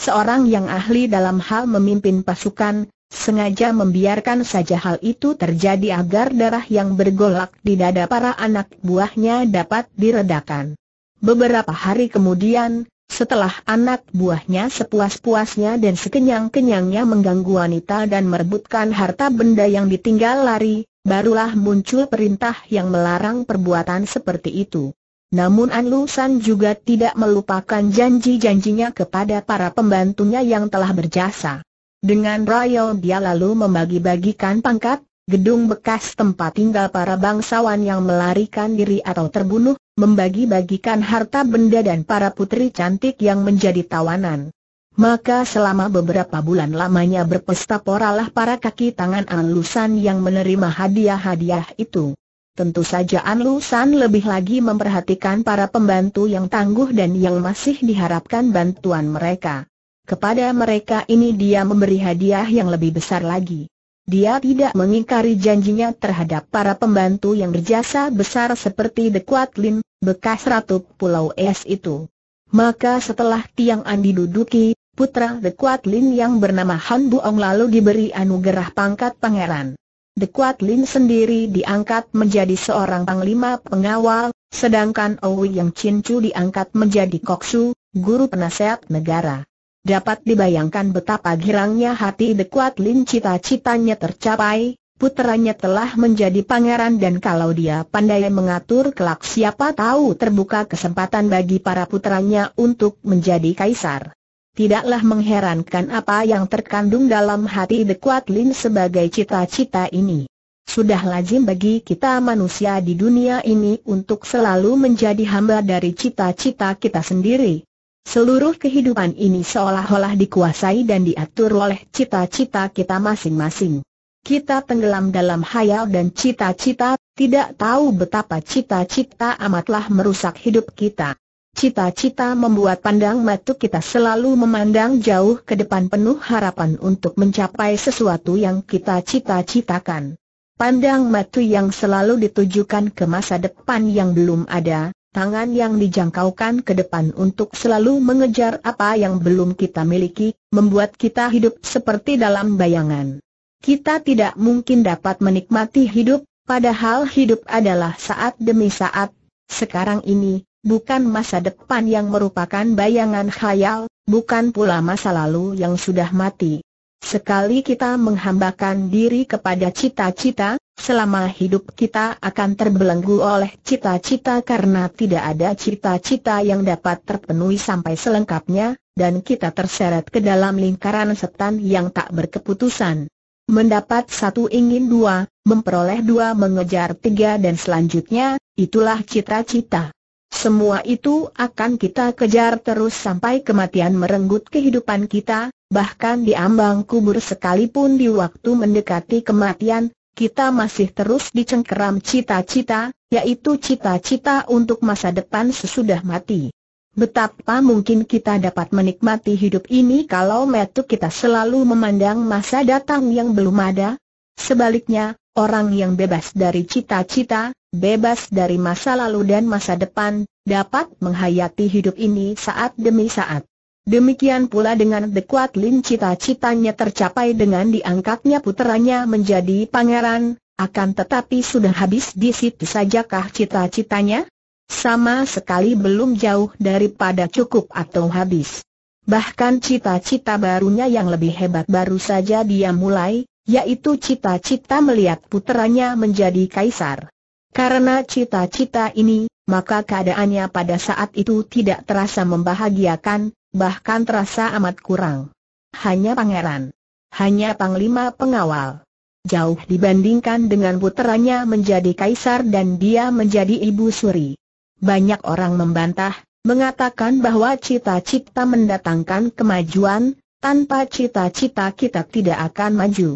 seorang yang ahli dalam hal memimpin pasukan, sengaja membiarkan saja hal itu terjadi agar darah yang bergolak di dada para anak buahnya dapat diredakan. Beberapa hari kemudian, setelah anak buahnya sepuas-puasnya dan sekenyang-kenyangnya mengganggu wanita dan merebutkan harta benda yang ditinggal lari, barulah muncul perintah yang melarang perbuatan seperti itu. Namun An Lusan juga tidak melupakan janji-janjinya kepada para pembantunya yang telah berjasa. Dengan royal dia lalu membagi-bagikan pangkat, gedung bekas tempat tinggal para bangsawan yang melarikan diri atau terbunuh, membagi-bagikan harta benda dan para putri cantik yang menjadi tawanan. Maka selama beberapa bulan lamanya berpesta poralah para kaki tangan Anlusan yang menerima hadiah-hadiah itu. Tentu saja Anlusan lebih lagi memperhatikan para pembantu yang tangguh dan yang masih diharapkan bantuan mereka. Kepada mereka ini dia memberi hadiah yang lebih besar lagi. Dia tidak mengingkari janjinya terhadap para pembantu yang berjasa besar seperti The Kuat Lin, bekas Ratu Pulau Es itu. Maka setelah Tiang An diduduki, putra The Kuat Lin yang bernama Han Buong lalu diberi anugerah pangkat pangeran. The Kuat Lin sendiri diangkat menjadi seorang panglima pengawal, sedangkan Owi Yang Chin Chu diangkat menjadi koksu, guru penasehat negara. Dapat dibayangkan betapa girangnya hati dekuat Lin cita-citanya tercapai, putranya telah menjadi pangeran dan kalau dia pandai mengatur kelak siapa tahu terbuka kesempatan bagi para putranya untuk menjadi kaisar. Tidaklah mengherankan apa yang terkandung dalam hati dekuat Lin sebagai cita-cita ini. Sudah lazim bagi kita manusia di dunia ini untuk selalu menjadi hamba dari cita-cita kita sendiri. Seluruh kehidupan ini seolah-olah dikuasai dan diatur oleh cita-cita kita masing-masing. Kita tenggelam dalam hayal dan cita-cita, tidak tahu betapa cita-cita amatlah merusak hidup kita. Cita-cita membuat pandang mata kita selalu memandang jauh ke depan penuh harapan untuk mencapai sesuatu yang kita cita-citakan. Pandang mata yang selalu ditujukan ke masa depan yang belum ada, tangan yang dijangkaukan ke depan untuk selalu mengejar apa yang belum kita miliki, membuat kita hidup seperti dalam bayangan. Kita tidak mungkin dapat menikmati hidup, padahal hidup adalah saat demi saat. Sekarang ini, bukan masa depan yang merupakan bayangan khayal, bukan pula masa lalu yang sudah mati. Sekali kita menghambakan diri kepada cita-cita, selama hidup kita akan terbelenggu oleh cita-cita karena tidak ada cita-cita yang dapat terpenuhi sampai selengkapnya, dan kita terseret ke dalam lingkaran setan yang tak berkeputusan. Mendapat satu ingin dua, memperoleh dua mengejar tiga dan selanjutnya, itulah cita-cita. Semua itu akan kita kejar terus sampai kematian merenggut kehidupan kita, bahkan di ambang kubur sekalipun di waktu mendekati kematian, kita masih terus dicengkeram cita-cita, yaitu cita-cita untuk masa depan sesudah mati. Betapa mungkin kita dapat menikmati hidup ini kalau metu kita selalu memandang masa datang yang belum ada? Sebaliknya, orang yang bebas dari cita-cita, bebas dari masa lalu dan masa depan, dapat menghayati hidup ini saat demi saat. Demikian pula dengan The Kuat Lin cita-citanya tercapai dengan diangkatnya puteranya menjadi pangeran, akan tetapi sudah habis di situ sajakah cita-citanya? Sama sekali belum jauh daripada cukup atau habis. Bahkan cita-cita barunya yang lebih hebat baru saja dia mulai, yaitu cita-cita melihat puteranya menjadi kaisar. Karena cita-cita ini, maka keadaannya pada saat itu tidak terasa membahagiakan, bahkan terasa amat kurang. Hanya pangeran. Hanya panglima pengawal. Jauh dibandingkan dengan puteranya menjadi kaisar dan dia menjadi ibu suri. Banyak orang membantah, mengatakan bahwa cita-cita mendatangkan kemajuan, tanpa cita-cita kita tidak akan maju.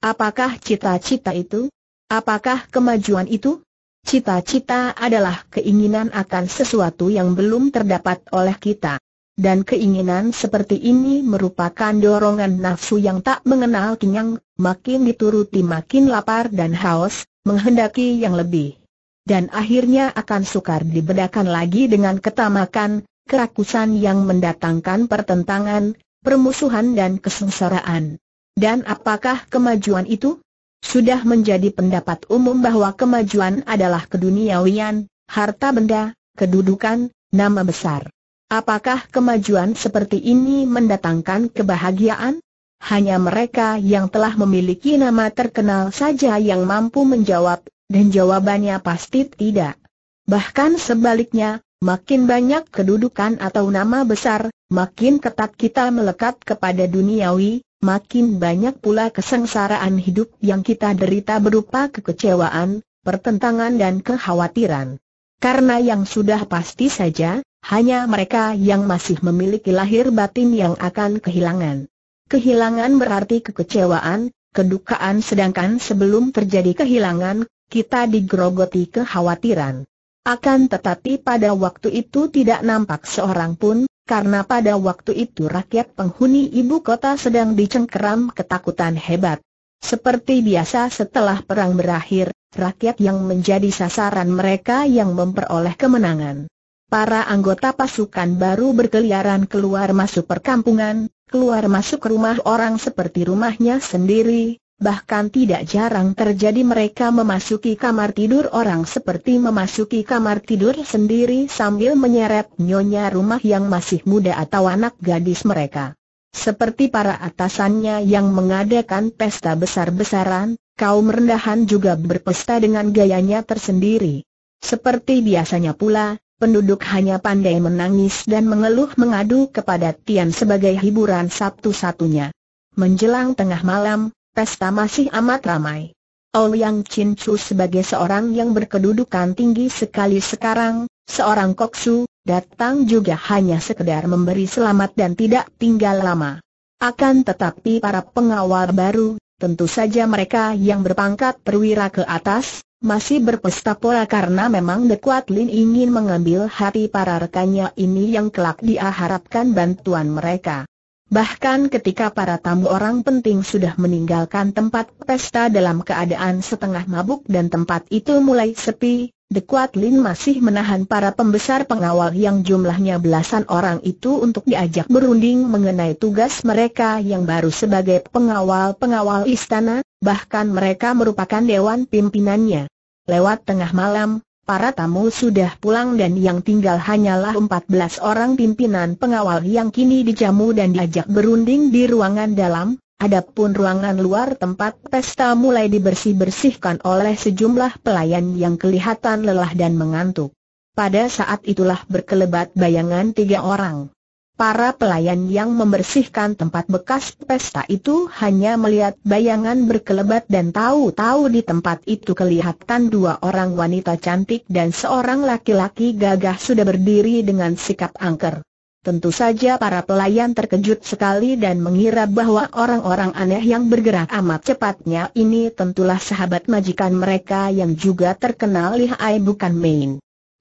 Apakah cita-cita itu? Apakah kemajuan itu? Cita-cita adalah keinginan akan sesuatu yang belum terdapat oleh kita. Dan keinginan seperti ini merupakan dorongan nafsu yang tak mengenal kenyang, makin dituruti makin lapar dan haus, menghendaki yang lebih. Dan akhirnya akan sukar dibedakan lagi dengan ketamakan, kerakusan yang mendatangkan pertentangan, permusuhan dan kesengsaraan. Dan apakah kemajuan itu? Sudah menjadi pendapat umum bahwa kemajuan adalah keduniawian, harta benda, kedudukan, nama besar. Apakah kemajuan seperti ini mendatangkan kebahagiaan? Hanya mereka yang telah memiliki nama terkenal saja yang mampu menjawab, dan jawabannya pasti tidak. Bahkan sebaliknya, makin banyak kedudukan atau nama besar, makin ketat kita melekat kepada duniawi, makin banyak pula kesengsaraan hidup yang kita derita berupa kekecewaan, pertentangan dan kekhawatiran. Karena yang sudah pasti saja, hanya mereka yang masih memiliki lahir batin yang akan kehilangan. Kehilangan berarti kekecewaan, kedukaan sedangkan sebelum terjadi kehilangan, kita digerogoti kekhawatiran. Akan tetapi pada waktu itu tidak nampak seorang pun, karena pada waktu itu rakyat penghuni ibu kota sedang dicengkeram ketakutan hebat. Seperti biasa setelah perang berakhir, rakyat yang menjadi sasaran mereka yang memperoleh kemenangan. Para anggota pasukan baru berkeliaran keluar masuk perkampungan, keluar masuk rumah orang seperti rumahnya sendiri, bahkan tidak jarang terjadi mereka memasuki kamar tidur orang seperti memasuki kamar tidur sendiri sambil menyeret nyonya rumah yang masih muda atau anak gadis mereka. Seperti para atasannya yang mengadakan pesta besar-besaran, kaum rendahan juga berpesta dengan gayanya tersendiri. Seperti biasanya pula, penduduk hanya pandai menangis dan mengeluh mengadu kepada Tian sebagai hiburan satu-satunya. Menjelang tengah malam, pesta masih amat ramai. Ouyang Chin Chu sebagai seorang yang berkedudukan tinggi sekali sekarang, seorang koksu, datang juga hanya sekedar memberi selamat dan tidak tinggal lama. Akan tetapi para pengawal baru, tentu saja mereka yang berpangkat perwira ke atas, masih berpesta pola karena memang The Kuat Lin ingin mengambil hati para rekannya ini yang kelak dia harapkan bantuan mereka. Bahkan ketika para tamu orang penting sudah meninggalkan tempat pesta dalam keadaan setengah mabuk dan tempat itu mulai sepi, The Kuat Lin masih menahan para pembesar pengawal yang jumlahnya belasan orang itu untuk diajak berunding mengenai tugas mereka yang baru sebagai pengawal-pengawal istana, bahkan mereka merupakan dewan pimpinannya. Lewat tengah malam, para tamu sudah pulang dan yang tinggal hanyalah 14 orang pimpinan pengawal yang kini dijamu dan diajak berunding di ruangan dalam, Adapun ruangan luar tempat pesta mulai dibersih-bersihkan oleh sejumlah pelayan yang kelihatan lelah dan mengantuk. Pada saat itulah berkelebat bayangan tiga orang. Para pelayan yang membersihkan tempat bekas pesta itu hanya melihat bayangan berkelebat dan tahu-tahu di tempat itu kelihatan dua orang wanita cantik dan seorang laki-laki gagah sudah berdiri dengan sikap angker. Tentu saja para pelayan terkejut sekali dan mengira bahwa orang-orang aneh yang bergerak amat cepatnya ini tentulah sahabat majikan mereka yang juga terkenal lihai bukan main.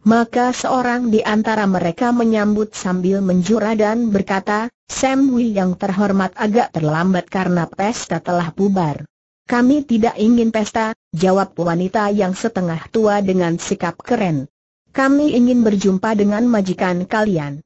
Maka seorang di antara mereka menyambut sambil menjura dan berkata, Sam Will yang terhormat agak terlambat karena pesta telah bubar. Kami tidak ingin pesta, jawab wanita yang setengah tua dengan sikap keren. Kami ingin berjumpa dengan majikan kalian.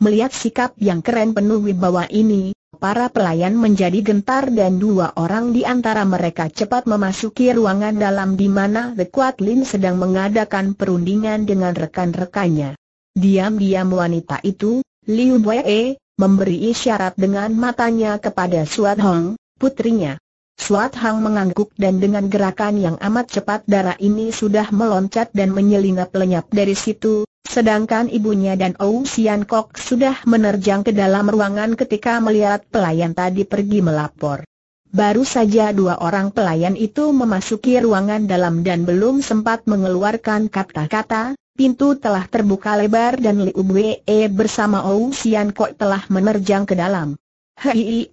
Melihat sikap yang keren penuh wibawa ini, para pelayan menjadi gentar dan dua orang di antara mereka cepat memasuki ruangan dalam di mana The Quat Lin sedang mengadakan perundingan dengan rekan-rekannya. Diam-diam wanita itu, Liu Wei, memberi isyarat dengan matanya kepada Suat Hong, putrinya. Suat Hang mengangguk dan dengan gerakan yang amat cepat darah ini sudah meloncat dan menyelinap lenyap dari situ, sedangkan ibunya dan Ou Sian Kok sudah menerjang ke dalam ruangan ketika melihat pelayan tadi pergi melapor. Baru saja dua orang pelayan itu memasuki ruangan dalam dan belum sempat mengeluarkan kata-kata, pintu telah terbuka lebar dan Liu Wei bersama Ou Sian Kok telah menerjang ke dalam. Hei,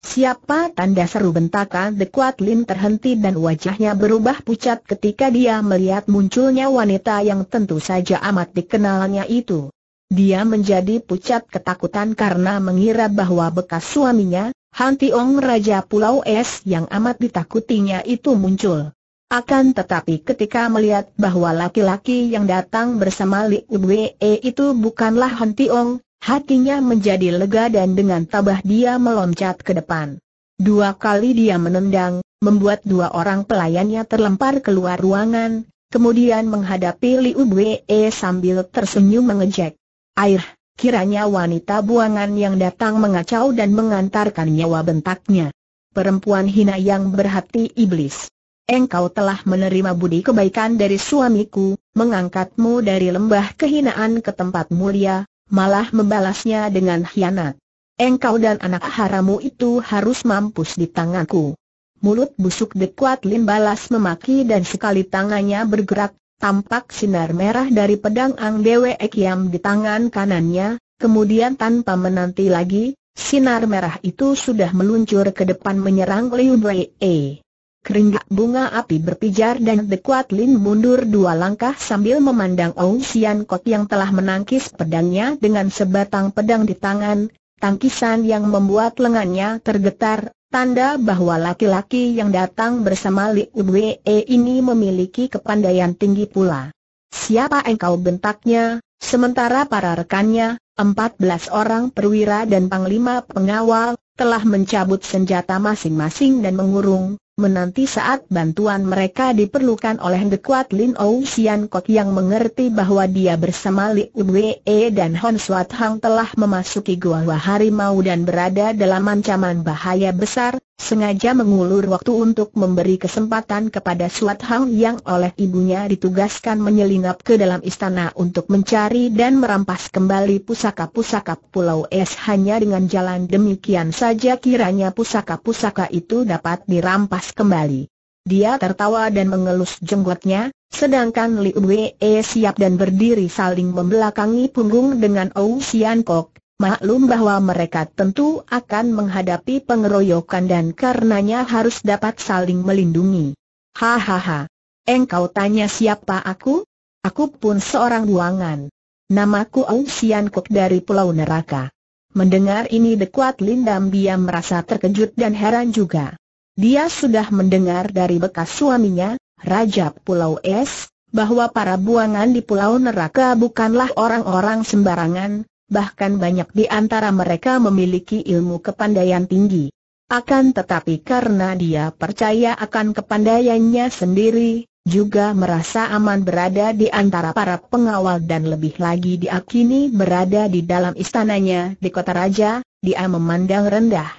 Siapa tanda seru bentakan The Kuat Lin terhenti dan wajahnya berubah pucat ketika dia melihat munculnya wanita yang tentu saja amat dikenalnya itu. Dia menjadi pucat ketakutan karena mengira bahwa bekas suaminya, Han Tiong Raja Pulau Es yang amat ditakutinya itu muncul. Akan tetapi ketika melihat bahwa laki-laki yang datang bersama Li Wei itu bukanlah Han Tiong, Hatinya menjadi lega dan dengan tabah dia meloncat ke depan. Dua kali dia menendang, membuat dua orang pelayannya terlempar keluar ruangan, kemudian menghadapi Liu Bwe sambil tersenyum mengejek. Air, kiranya wanita buangan yang datang mengacau dan mengantarkan nyawa bentaknya. Perempuan hina yang berhati iblis. Engkau telah menerima budi kebaikan dari suamiku, mengangkatmu dari lembah kehinaan ke tempat mulia, malah membalasnya dengan hianat. Engkau dan anak haramu itu harus mampus di tanganku. Mulut busuk dekuat Lin balas memaki dan sekali tangannya bergerak, tampak sinar merah dari pedang Ang Dewe Ekiam di tangan kanannya, kemudian tanpa menanti lagi, sinar merah itu sudah meluncur ke depan menyerang Liu Wei. Keringat bunga api berpijar dan The Kuat Lin mundur dua langkah sambil memandang Ong Sian Kot yang telah menangkis pedangnya dengan sebatang pedang di tangan, tangkisan yang membuat lengannya tergetar, tanda bahwa laki-laki yang datang bersama Li Uwe ini memiliki kepandaian tinggi pula. Siapa engkau bentaknya, sementara para rekannya, 14 orang perwira dan panglima pengawal, telah mencabut senjata masing-masing dan mengurung, menanti saat bantuan mereka diperlukan oleh The Kuat Lin Ou Sian Kok yang mengerti bahwa dia bersama Li Uwe dan Hon Swat Hang telah memasuki Gua Harimau dan berada dalam ancaman bahaya besar, sengaja mengulur waktu untuk memberi kesempatan kepada Swat Hang yang oleh ibunya ditugaskan menyelinap ke dalam istana untuk mencari dan merampas kembali pusaka-pusaka Pulau Es hanya dengan jalan demikian saja kiranya pusaka-pusaka itu dapat dirampas kembali. Dia tertawa dan mengelus jenggotnya, sedangkan Li Wei e siap dan berdiri saling membelakangi punggung dengan Ou Sian Kok. Maklum bahwa mereka tentu akan menghadapi pengeroyokan dan karenanya harus dapat saling melindungi. Hahaha. Engkau tanya siapa aku? Aku pun seorang buangan. Namaku Ou Sian Kok dari Pulau Neraka. Mendengar ini Dekuat Lindam Biam merasa terkejut dan heran juga. Dia sudah mendengar dari bekas suaminya, Raja Pulau Es, bahwa para buangan di Pulau Neraka bukanlah orang-orang sembarangan, bahkan banyak di antara mereka memiliki ilmu kepandaian tinggi. Akan tetapi karena dia percaya akan kepandaiannya sendiri, juga merasa aman berada di antara para pengawal dan lebih lagi diakini berada di dalam istananya di kota raja, dia memandang rendah.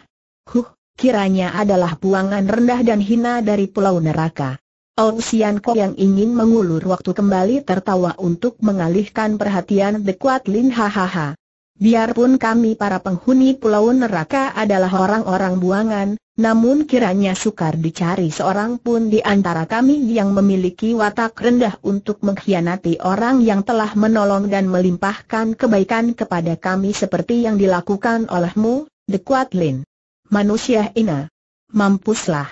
Huh, kiranya adalah buangan rendah dan hina dari pulau neraka. Ong Sian Ko yang ingin mengulur waktu kembali tertawa untuk mengalihkan perhatian The Kuat Lin hahaha. Biarpun kami para penghuni pulau neraka adalah orang-orang buangan, namun kiranya sukar dicari seorang pun di antara kami yang memiliki watak rendah untuk mengkhianati orang yang telah menolong dan melimpahkan kebaikan kepada kami seperti yang dilakukan olehmu, The Kuat Lin. Manusia ina. Mampuslah.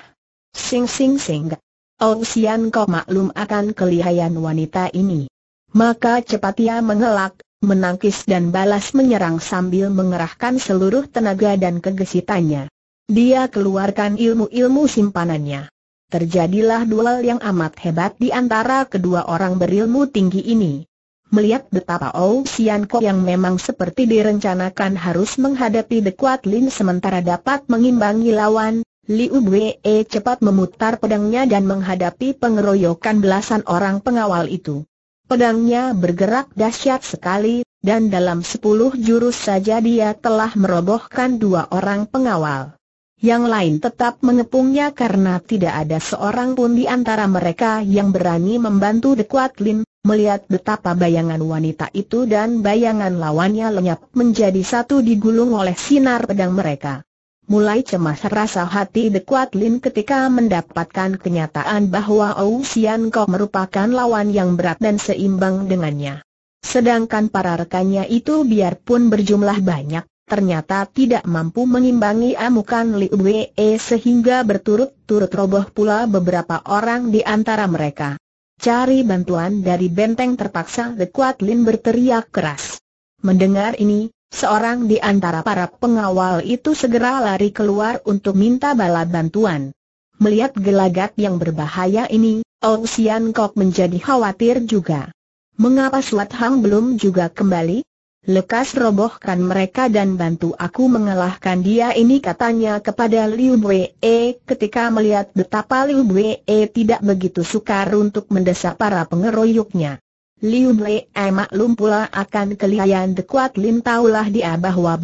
Sing sing sing. Oh, sian kau maklum akan kelihayan wanita ini. Maka cepat ia mengelak, menangkis dan balas menyerang sambil mengerahkan seluruh tenaga dan kegesitannya. Dia keluarkan ilmu-ilmu simpanannya. Terjadilah duel yang amat hebat di antara kedua orang berilmu tinggi ini. Melihat betapa Ou Sian Ko yang memang seperti direncanakan harus menghadapi The Kuat Lin sementara dapat mengimbangi lawan, Liu Wei cepat memutar pedangnya dan menghadapi pengeroyokan belasan orang pengawal itu. Pedangnya bergerak dahsyat sekali, dan dalam sepuluh jurus saja dia telah merobohkan dua orang pengawal. Yang lain tetap mengepungnya karena tidak ada seorang pun di antara mereka yang berani membantu The Kuat Lin, melihat betapa bayangan wanita itu dan bayangan lawannya lenyap menjadi satu digulung oleh sinar pedang mereka. Mulai cemas rasa hati The Kuat Lin ketika mendapatkan kenyataan bahwa Ou Sian Kok merupakan lawan yang berat dan seimbang dengannya. Sedangkan para rekannya itu biarpun berjumlah banyak, ternyata tidak mampu mengimbangi amukan Li Wei sehingga berturut-turut roboh pula beberapa orang di antara mereka. Cari bantuan dari benteng terpaksa The Kuat Lin berteriak keras. Mendengar ini, seorang di antara para pengawal itu segera lari keluar untuk minta bala bantuan. Melihat gelagat yang berbahaya ini, Ousian Kok menjadi khawatir juga. Mengapa Suat Hang belum juga kembali? Lekas robohkan mereka dan bantu aku mengalahkan dia ini katanya kepada Liu Wei eh, ketika melihat betapa Liu Wei eh, tidak begitu sukar untuk mendesak para pengeroyoknya. Liu Wei eh, maklum pula akan kelihayan dekuat Lin taulah dia bahwa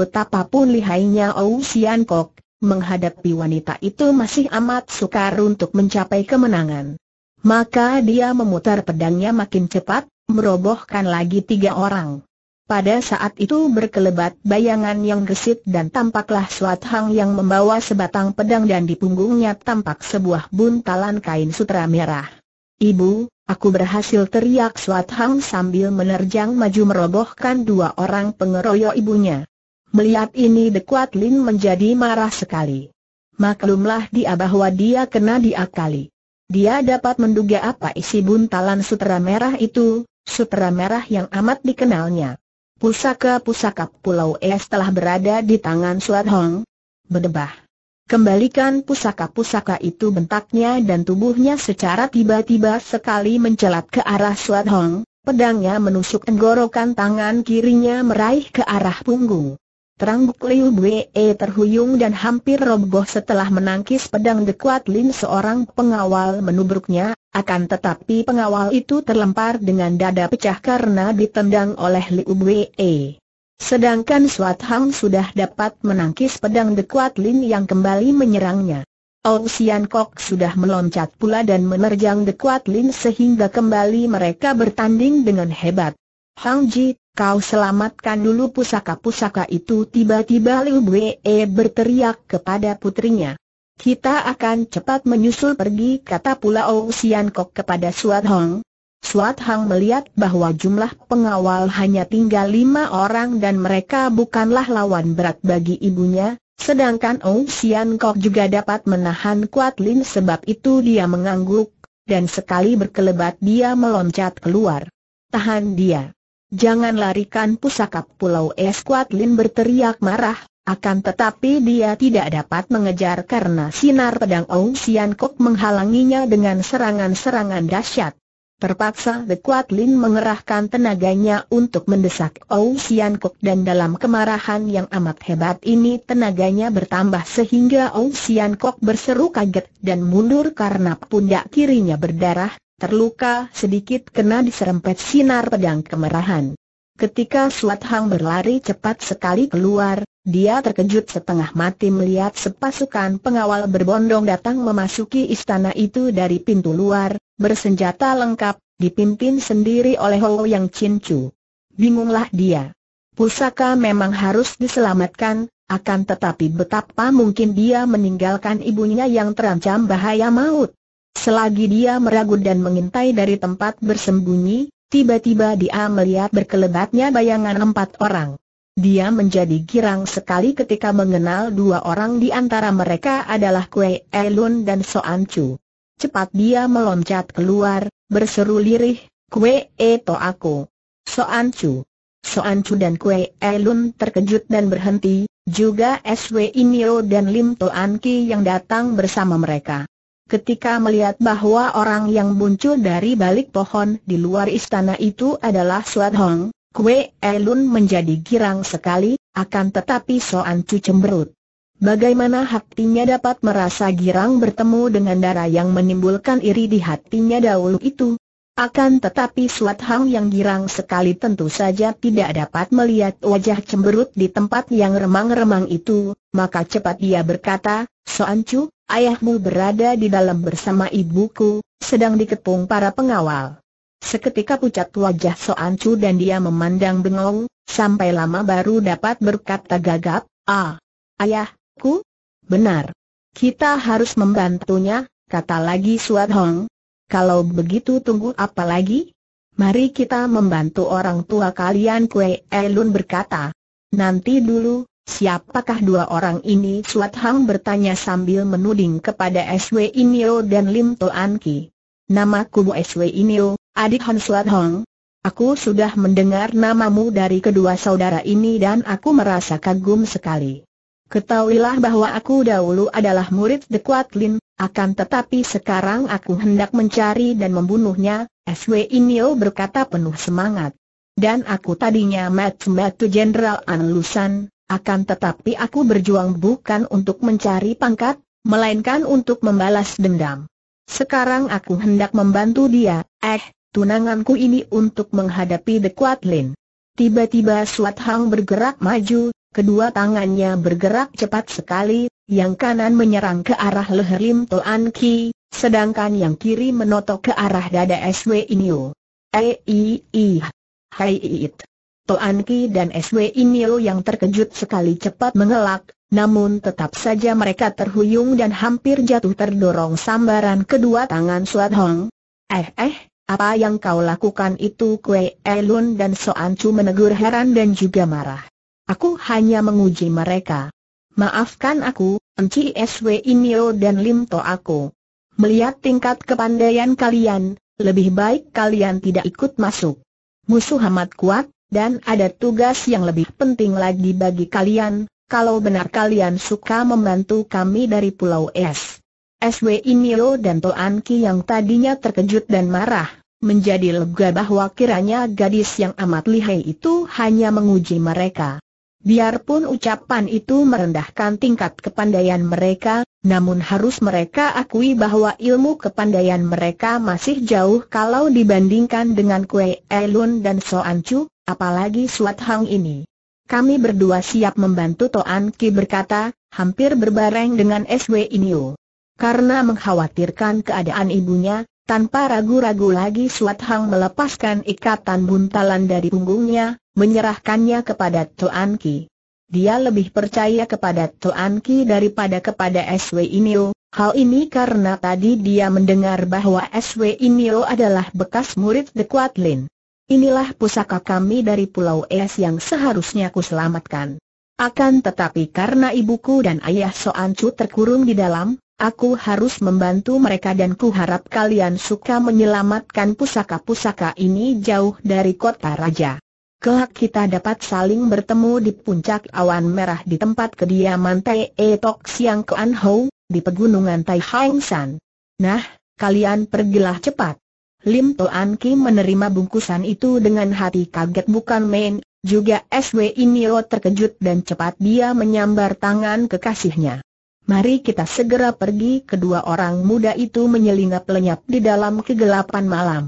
pun lihainya Ou Sian Kok, menghadapi wanita itu masih amat sukar untuk mencapai kemenangan. Maka dia memutar pedangnya makin cepat, merobohkan lagi tiga orang. Pada saat itu berkelebat bayangan yang gesit dan tampaklah Suat Hang yang membawa sebatang pedang dan di punggungnya tampak sebuah buntalan kain sutra merah. Ibu, aku berhasil teriak Suat Hang sambil menerjang maju merobohkan dua orang pengeroyok ibunya. Melihat ini The Kuat Lin menjadi marah sekali. Maklumlah dia bahwa dia kena diakali. Dia dapat menduga apa isi buntalan sutra merah itu, sutra merah yang amat dikenalnya. Pusaka-pusaka Pulau Es telah berada di tangan Suat Hong. Berdebah. Kembalikan pusaka-pusaka itu bentaknya dan tubuhnya secara tiba-tiba sekali mencelat ke arah Suat Hong, pedangnya menusuk tenggorokan tangan kirinya meraih ke arah punggung buk Liu Bue terhuyung dan hampir roboh setelah menangkis pedang The Lin seorang pengawal menubruknya, akan tetapi pengawal itu terlempar dengan dada pecah karena ditendang oleh Liu Bue. Sedangkan Suat Hang sudah dapat menangkis pedang The Lin yang kembali menyerangnya. Sian Kok sudah meloncat pula dan menerjang The Lin sehingga kembali mereka bertanding dengan hebat. Hang Ji, kau selamatkan dulu pusaka-pusaka itu tiba-tiba Liu Bue berteriak kepada putrinya. Kita akan cepat menyusul pergi kata pula Ou Sian Kok kepada Suat Hong. Suat Hang melihat bahwa jumlah pengawal hanya tinggal lima orang dan mereka bukanlah lawan berat bagi ibunya, sedangkan Ou Sian Kok juga dapat menahan Kuat Lin sebab itu dia mengangguk, dan sekali berkelebat dia meloncat keluar. Tahan dia! Jangan larikan pusaka Pulau Es Lin berteriak marah, akan tetapi dia tidak dapat mengejar karena sinar pedang Ong Sian Kok menghalanginya dengan serangan-serangan dahsyat. Terpaksa The Kuat Lin mengerahkan tenaganya untuk mendesak Ong Sian Kok dan dalam kemarahan yang amat hebat ini tenaganya bertambah sehingga Ong Sian Kok berseru kaget dan mundur karena pundak kirinya berdarah Terluka sedikit kena diserempet sinar pedang kemerahan. Ketika Suat Hang berlari cepat sekali keluar, dia terkejut setengah mati melihat sepasukan pengawal berbondong datang memasuki istana itu dari pintu luar, bersenjata lengkap, dipimpin sendiri oleh Ho Yang Chin Chu. Bingunglah dia. Pusaka memang harus diselamatkan, akan tetapi betapa mungkin dia meninggalkan ibunya yang terancam bahaya maut. Selagi dia meragut dan mengintai dari tempat bersembunyi, tiba-tiba dia melihat berkelebatnya bayangan empat orang. Dia menjadi girang sekali ketika mengenal dua orang di antara mereka adalah Kue Elun dan Soan Chu. Cepat dia meloncat keluar, berseru lirih, Kue Eto aku. Soan Chu. Soan Chu dan Kue Elun terkejut dan berhenti, juga SW Inyo dan Lim Toan Ki yang datang bersama mereka ketika melihat bahwa orang yang muncul dari balik pohon di luar istana itu adalah Suat Hong, Kwe Elun menjadi girang sekali, akan tetapi Soan Cu cemberut. Bagaimana hatinya dapat merasa girang bertemu dengan darah yang menimbulkan iri di hatinya dahulu itu? Akan tetapi Suat Hang yang girang sekali tentu saja tidak dapat melihat wajah cemberut di tempat yang remang-remang itu, maka cepat dia berkata, Soan Chu, ayahmu berada di dalam bersama ibuku, sedang dikepung para pengawal. Seketika pucat wajah Soan Chu dan dia memandang bengong, sampai lama baru dapat berkata gagap, Ah, ayahku? Benar. Kita harus membantunya, kata lagi Suat Hong kalau begitu tunggu apa lagi? Mari kita membantu orang tua kalian Kue Elun berkata. Nanti dulu, siapakah dua orang ini? Suat Hang bertanya sambil menuding kepada SW Inio dan Lim Toan Ki. Namaku Bu SW Inio, adik Han Suat Hang. Aku sudah mendengar namamu dari kedua saudara ini dan aku merasa kagum sekali. Ketahuilah bahwa aku dahulu adalah murid Dekuat Lin, akan tetapi sekarang aku hendak mencari dan membunuhnya, SW Inyo berkata penuh semangat. Dan aku tadinya matu-matu Jenderal Anlusan, akan tetapi aku berjuang bukan untuk mencari pangkat, melainkan untuk membalas dendam. Sekarang aku hendak membantu dia, eh, tunanganku ini untuk menghadapi The Quatlin. Tiba-tiba Suat Hang bergerak maju, kedua tangannya bergerak cepat sekali, yang kanan menyerang ke arah leher Lim Toan Ki, sedangkan yang kiri menotok ke arah dada S SW Inyo. Ei, eh, ih, hai it. Toan Ki dan S SW Inyo yang terkejut sekali cepat mengelak, namun tetap saja mereka terhuyung dan hampir jatuh terdorong sambaran kedua tangan Suat Hong. Eh eh, apa yang kau lakukan itu Kue Elun dan Soan Chu menegur heran dan juga marah. Aku hanya menguji mereka. Maafkan aku, Enci Sw Inio dan Lim aku. Melihat tingkat kepandaian kalian, lebih baik kalian tidak ikut masuk. Musuh amat kuat, dan ada tugas yang lebih penting lagi bagi kalian, kalau benar kalian suka membantu kami dari Pulau S. SW Inio dan Toan Ki yang tadinya terkejut dan marah, menjadi lega bahwa kiranya gadis yang amat lihai itu hanya menguji mereka. Biarpun ucapan itu merendahkan tingkat kepandaian mereka, namun harus mereka akui bahwa ilmu kepandaian mereka masih jauh kalau dibandingkan dengan Kue Elun dan Soan Chu, apalagi Suat Hang ini. Kami berdua siap membantu Toan Ki berkata, hampir berbareng dengan SW Inyo. Karena mengkhawatirkan keadaan ibunya, tanpa ragu-ragu lagi Suat Hang melepaskan ikatan buntalan dari punggungnya, menyerahkannya kepada Tuan Ki. Dia lebih percaya kepada Tuan Ki daripada kepada SW Inio, hal ini karena tadi dia mendengar bahwa SW Inio adalah bekas murid The Kuat Inilah pusaka kami dari Pulau Es yang seharusnya ku selamatkan. Akan tetapi karena ibuku dan ayah Soancu terkurung di dalam, aku harus membantu mereka dan ku harap kalian suka menyelamatkan pusaka-pusaka ini jauh dari kota raja kelak kita dapat saling bertemu di puncak awan merah di tempat kediaman E Tok Siang Kuan Ho, di pegunungan Tai Hang San. Nah, kalian pergilah cepat. Lim Toan Ki menerima bungkusan itu dengan hati kaget bukan main, juga SW Inio terkejut dan cepat dia menyambar tangan kekasihnya. Mari kita segera pergi kedua orang muda itu menyelinap lenyap di dalam kegelapan malam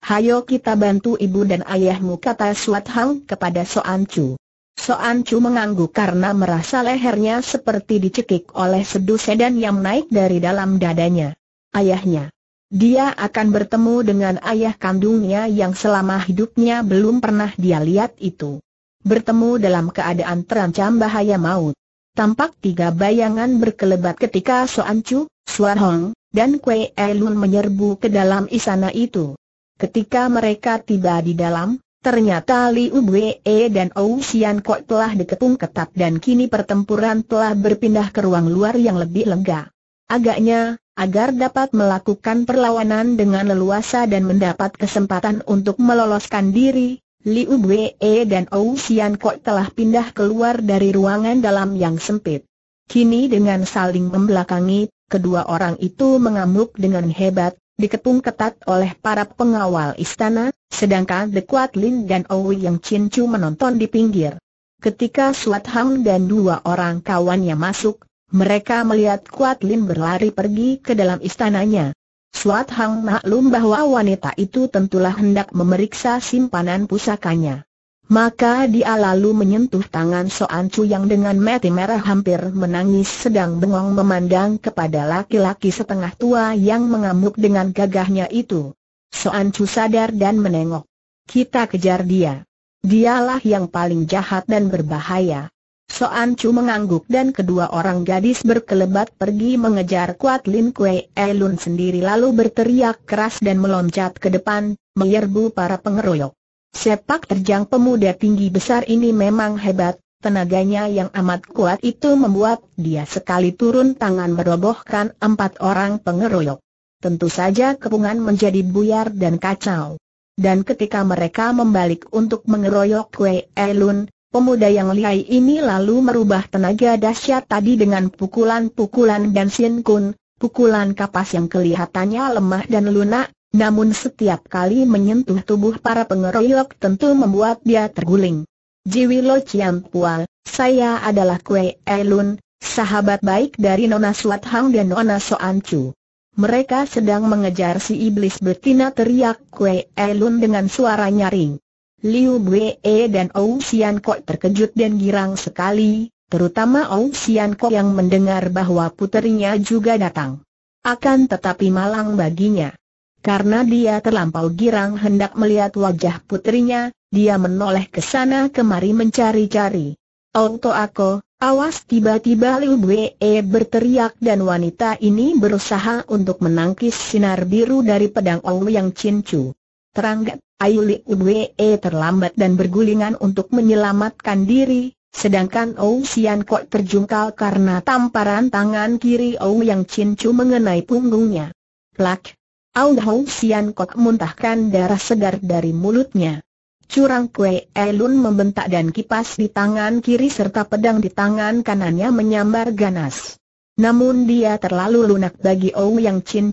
hayo kita bantu ibu dan ayahmu kata Suat Hang kepada Soan Chu. Soan Chu mengangguk karena merasa lehernya seperti dicekik oleh sedu sedan yang naik dari dalam dadanya. Ayahnya. Dia akan bertemu dengan ayah kandungnya yang selama hidupnya belum pernah dia lihat itu. Bertemu dalam keadaan terancam bahaya maut. Tampak tiga bayangan berkelebat ketika Soan Chu, Suat Hong, dan Kwe Elun menyerbu ke dalam istana itu. Ketika mereka tiba di dalam, ternyata Liu Wei dan Ou Xian Koi telah dikepung ketat dan kini pertempuran telah berpindah ke ruang luar yang lebih lega. Agaknya, agar dapat melakukan perlawanan dengan leluasa dan mendapat kesempatan untuk meloloskan diri, Liu Wei dan Ou Xian Koi telah pindah keluar dari ruangan dalam yang sempit. Kini dengan saling membelakangi, kedua orang itu mengamuk dengan hebat, diketung ketat oleh para pengawal istana, sedangkan The Kuat Lin dan Owi yang Cincu menonton di pinggir. Ketika Suat Hang dan dua orang kawannya masuk, mereka melihat Kuat Lin berlari pergi ke dalam istananya. Suat Hang maklum bahwa wanita itu tentulah hendak memeriksa simpanan pusakanya. Maka dia lalu menyentuh tangan Soan Chu yang dengan mati merah hampir menangis sedang bengong memandang kepada laki-laki setengah tua yang mengamuk dengan gagahnya itu. Soan Chu sadar dan menengok. Kita kejar dia. Dialah yang paling jahat dan berbahaya. Soan Chu mengangguk dan kedua orang gadis berkelebat pergi mengejar Kuat Lin Kuei Elun sendiri lalu berteriak keras dan meloncat ke depan, menyerbu para pengeroyok. Sepak terjang pemuda tinggi besar ini memang hebat, tenaganya yang amat kuat itu membuat dia sekali turun tangan merobohkan empat orang pengeroyok. Tentu saja kepungan menjadi buyar dan kacau. Dan ketika mereka membalik untuk mengeroyok Kue Elun, pemuda yang lihai ini lalu merubah tenaga dahsyat tadi dengan pukulan-pukulan dan sinkun, pukulan kapas yang kelihatannya lemah dan lunak, namun setiap kali menyentuh tubuh para pengeroyok tentu membuat dia terguling. Lo Chiam Pual, saya adalah Kue Elun, sahabat baik dari Nona Suat Hang dan Nona Soan Chu. Mereka sedang mengejar si iblis betina teriak Kue Elun dengan suara nyaring. Liu Bue dan Ou Sian Kok terkejut dan girang sekali, terutama Ou Sian Kok yang mendengar bahwa puterinya juga datang. Akan tetapi malang baginya. Karena dia terlampau girang hendak melihat wajah putrinya, dia menoleh ke sana kemari mencari-cari. Auto oh, aku, awas tiba-tiba Liu Bwee berteriak dan wanita ini berusaha untuk menangkis sinar biru dari pedang Ong yang cincu. Terangkat, Ayu Liu Bwee terlambat dan bergulingan untuk menyelamatkan diri, sedangkan Ong Sian Kok terjungkal karena tamparan tangan kiri Ong yang cincu mengenai punggungnya. Plak! Aung Hong Sian Kok muntahkan darah segar dari mulutnya. Curang Kue Elun membentak dan kipas di tangan kiri serta pedang di tangan kanannya menyambar ganas. Namun dia terlalu lunak bagi Ong Yang Chin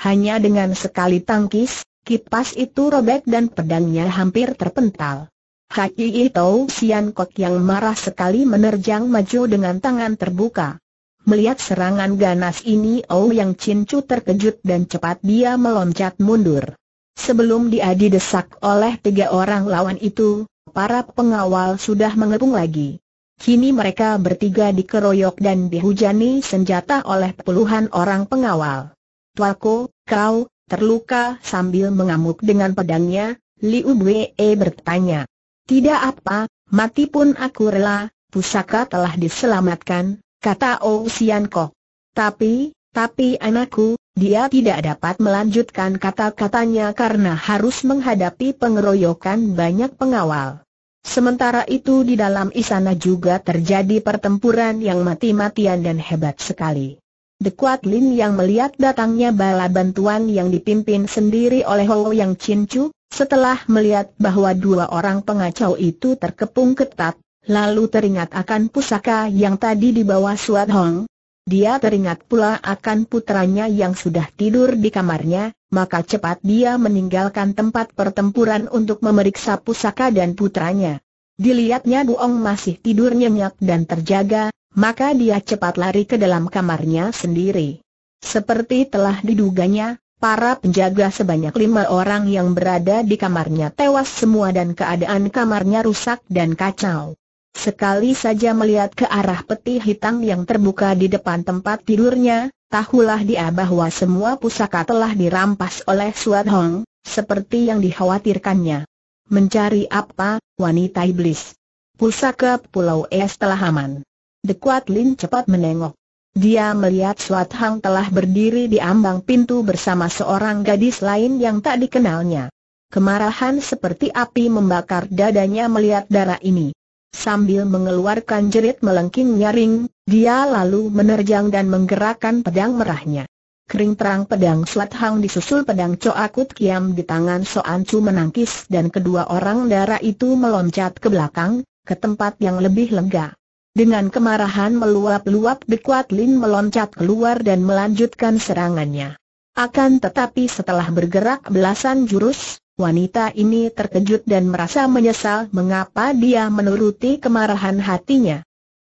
Hanya dengan sekali tangkis, kipas itu robek dan pedangnya hampir terpental. Haki Ito Sian Kok yang marah sekali menerjang maju dengan tangan terbuka. Melihat serangan ganas ini Yang Cincu terkejut dan cepat dia meloncat mundur. Sebelum dia didesak oleh tiga orang lawan itu, para pengawal sudah mengepung lagi. Kini mereka bertiga dikeroyok dan dihujani senjata oleh puluhan orang pengawal. Tualko, kau, terluka sambil mengamuk dengan pedangnya, Liu Bwe bertanya. Tidak apa, mati pun aku rela, pusaka telah diselamatkan, kata Oh Kok. Tapi, tapi anakku, dia tidak dapat melanjutkan kata-katanya karena harus menghadapi pengeroyokan banyak pengawal. Sementara itu di dalam istana juga terjadi pertempuran yang mati-matian dan hebat sekali. Dekuat Lin yang melihat datangnya bala bantuan yang dipimpin sendiri oleh Ho Yang Chin Chu, setelah melihat bahwa dua orang pengacau itu terkepung ketat, lalu teringat akan pusaka yang tadi dibawa Suat Hong. Dia teringat pula akan putranya yang sudah tidur di kamarnya, maka cepat dia meninggalkan tempat pertempuran untuk memeriksa pusaka dan putranya. Dilihatnya Buong masih tidur nyenyak dan terjaga, maka dia cepat lari ke dalam kamarnya sendiri. Seperti telah diduganya, para penjaga sebanyak lima orang yang berada di kamarnya tewas semua dan keadaan kamarnya rusak dan kacau. Sekali saja melihat ke arah peti hitam yang terbuka di depan tempat tidurnya, tahulah dia bahwa semua pusaka telah dirampas oleh Suat Hong, seperti yang dikhawatirkannya. Mencari apa, wanita iblis? Pusaka Pulau Es telah aman. Dekuat Lin cepat menengok. Dia melihat Suat Hang telah berdiri di ambang pintu bersama seorang gadis lain yang tak dikenalnya. Kemarahan seperti api membakar dadanya melihat darah ini. Sambil mengeluarkan jerit melengking nyaring, dia lalu menerjang dan menggerakkan pedang merahnya. Kering terang pedang Slat Hang disusul pedang Coakut Kiam di tangan Soan Chu menangkis dan kedua orang darah itu meloncat ke belakang, ke tempat yang lebih lega. Dengan kemarahan meluap-luap Dekuat Lin meloncat keluar dan melanjutkan serangannya. Akan tetapi setelah bergerak belasan jurus, Wanita ini terkejut dan merasa menyesal mengapa dia menuruti kemarahan hatinya.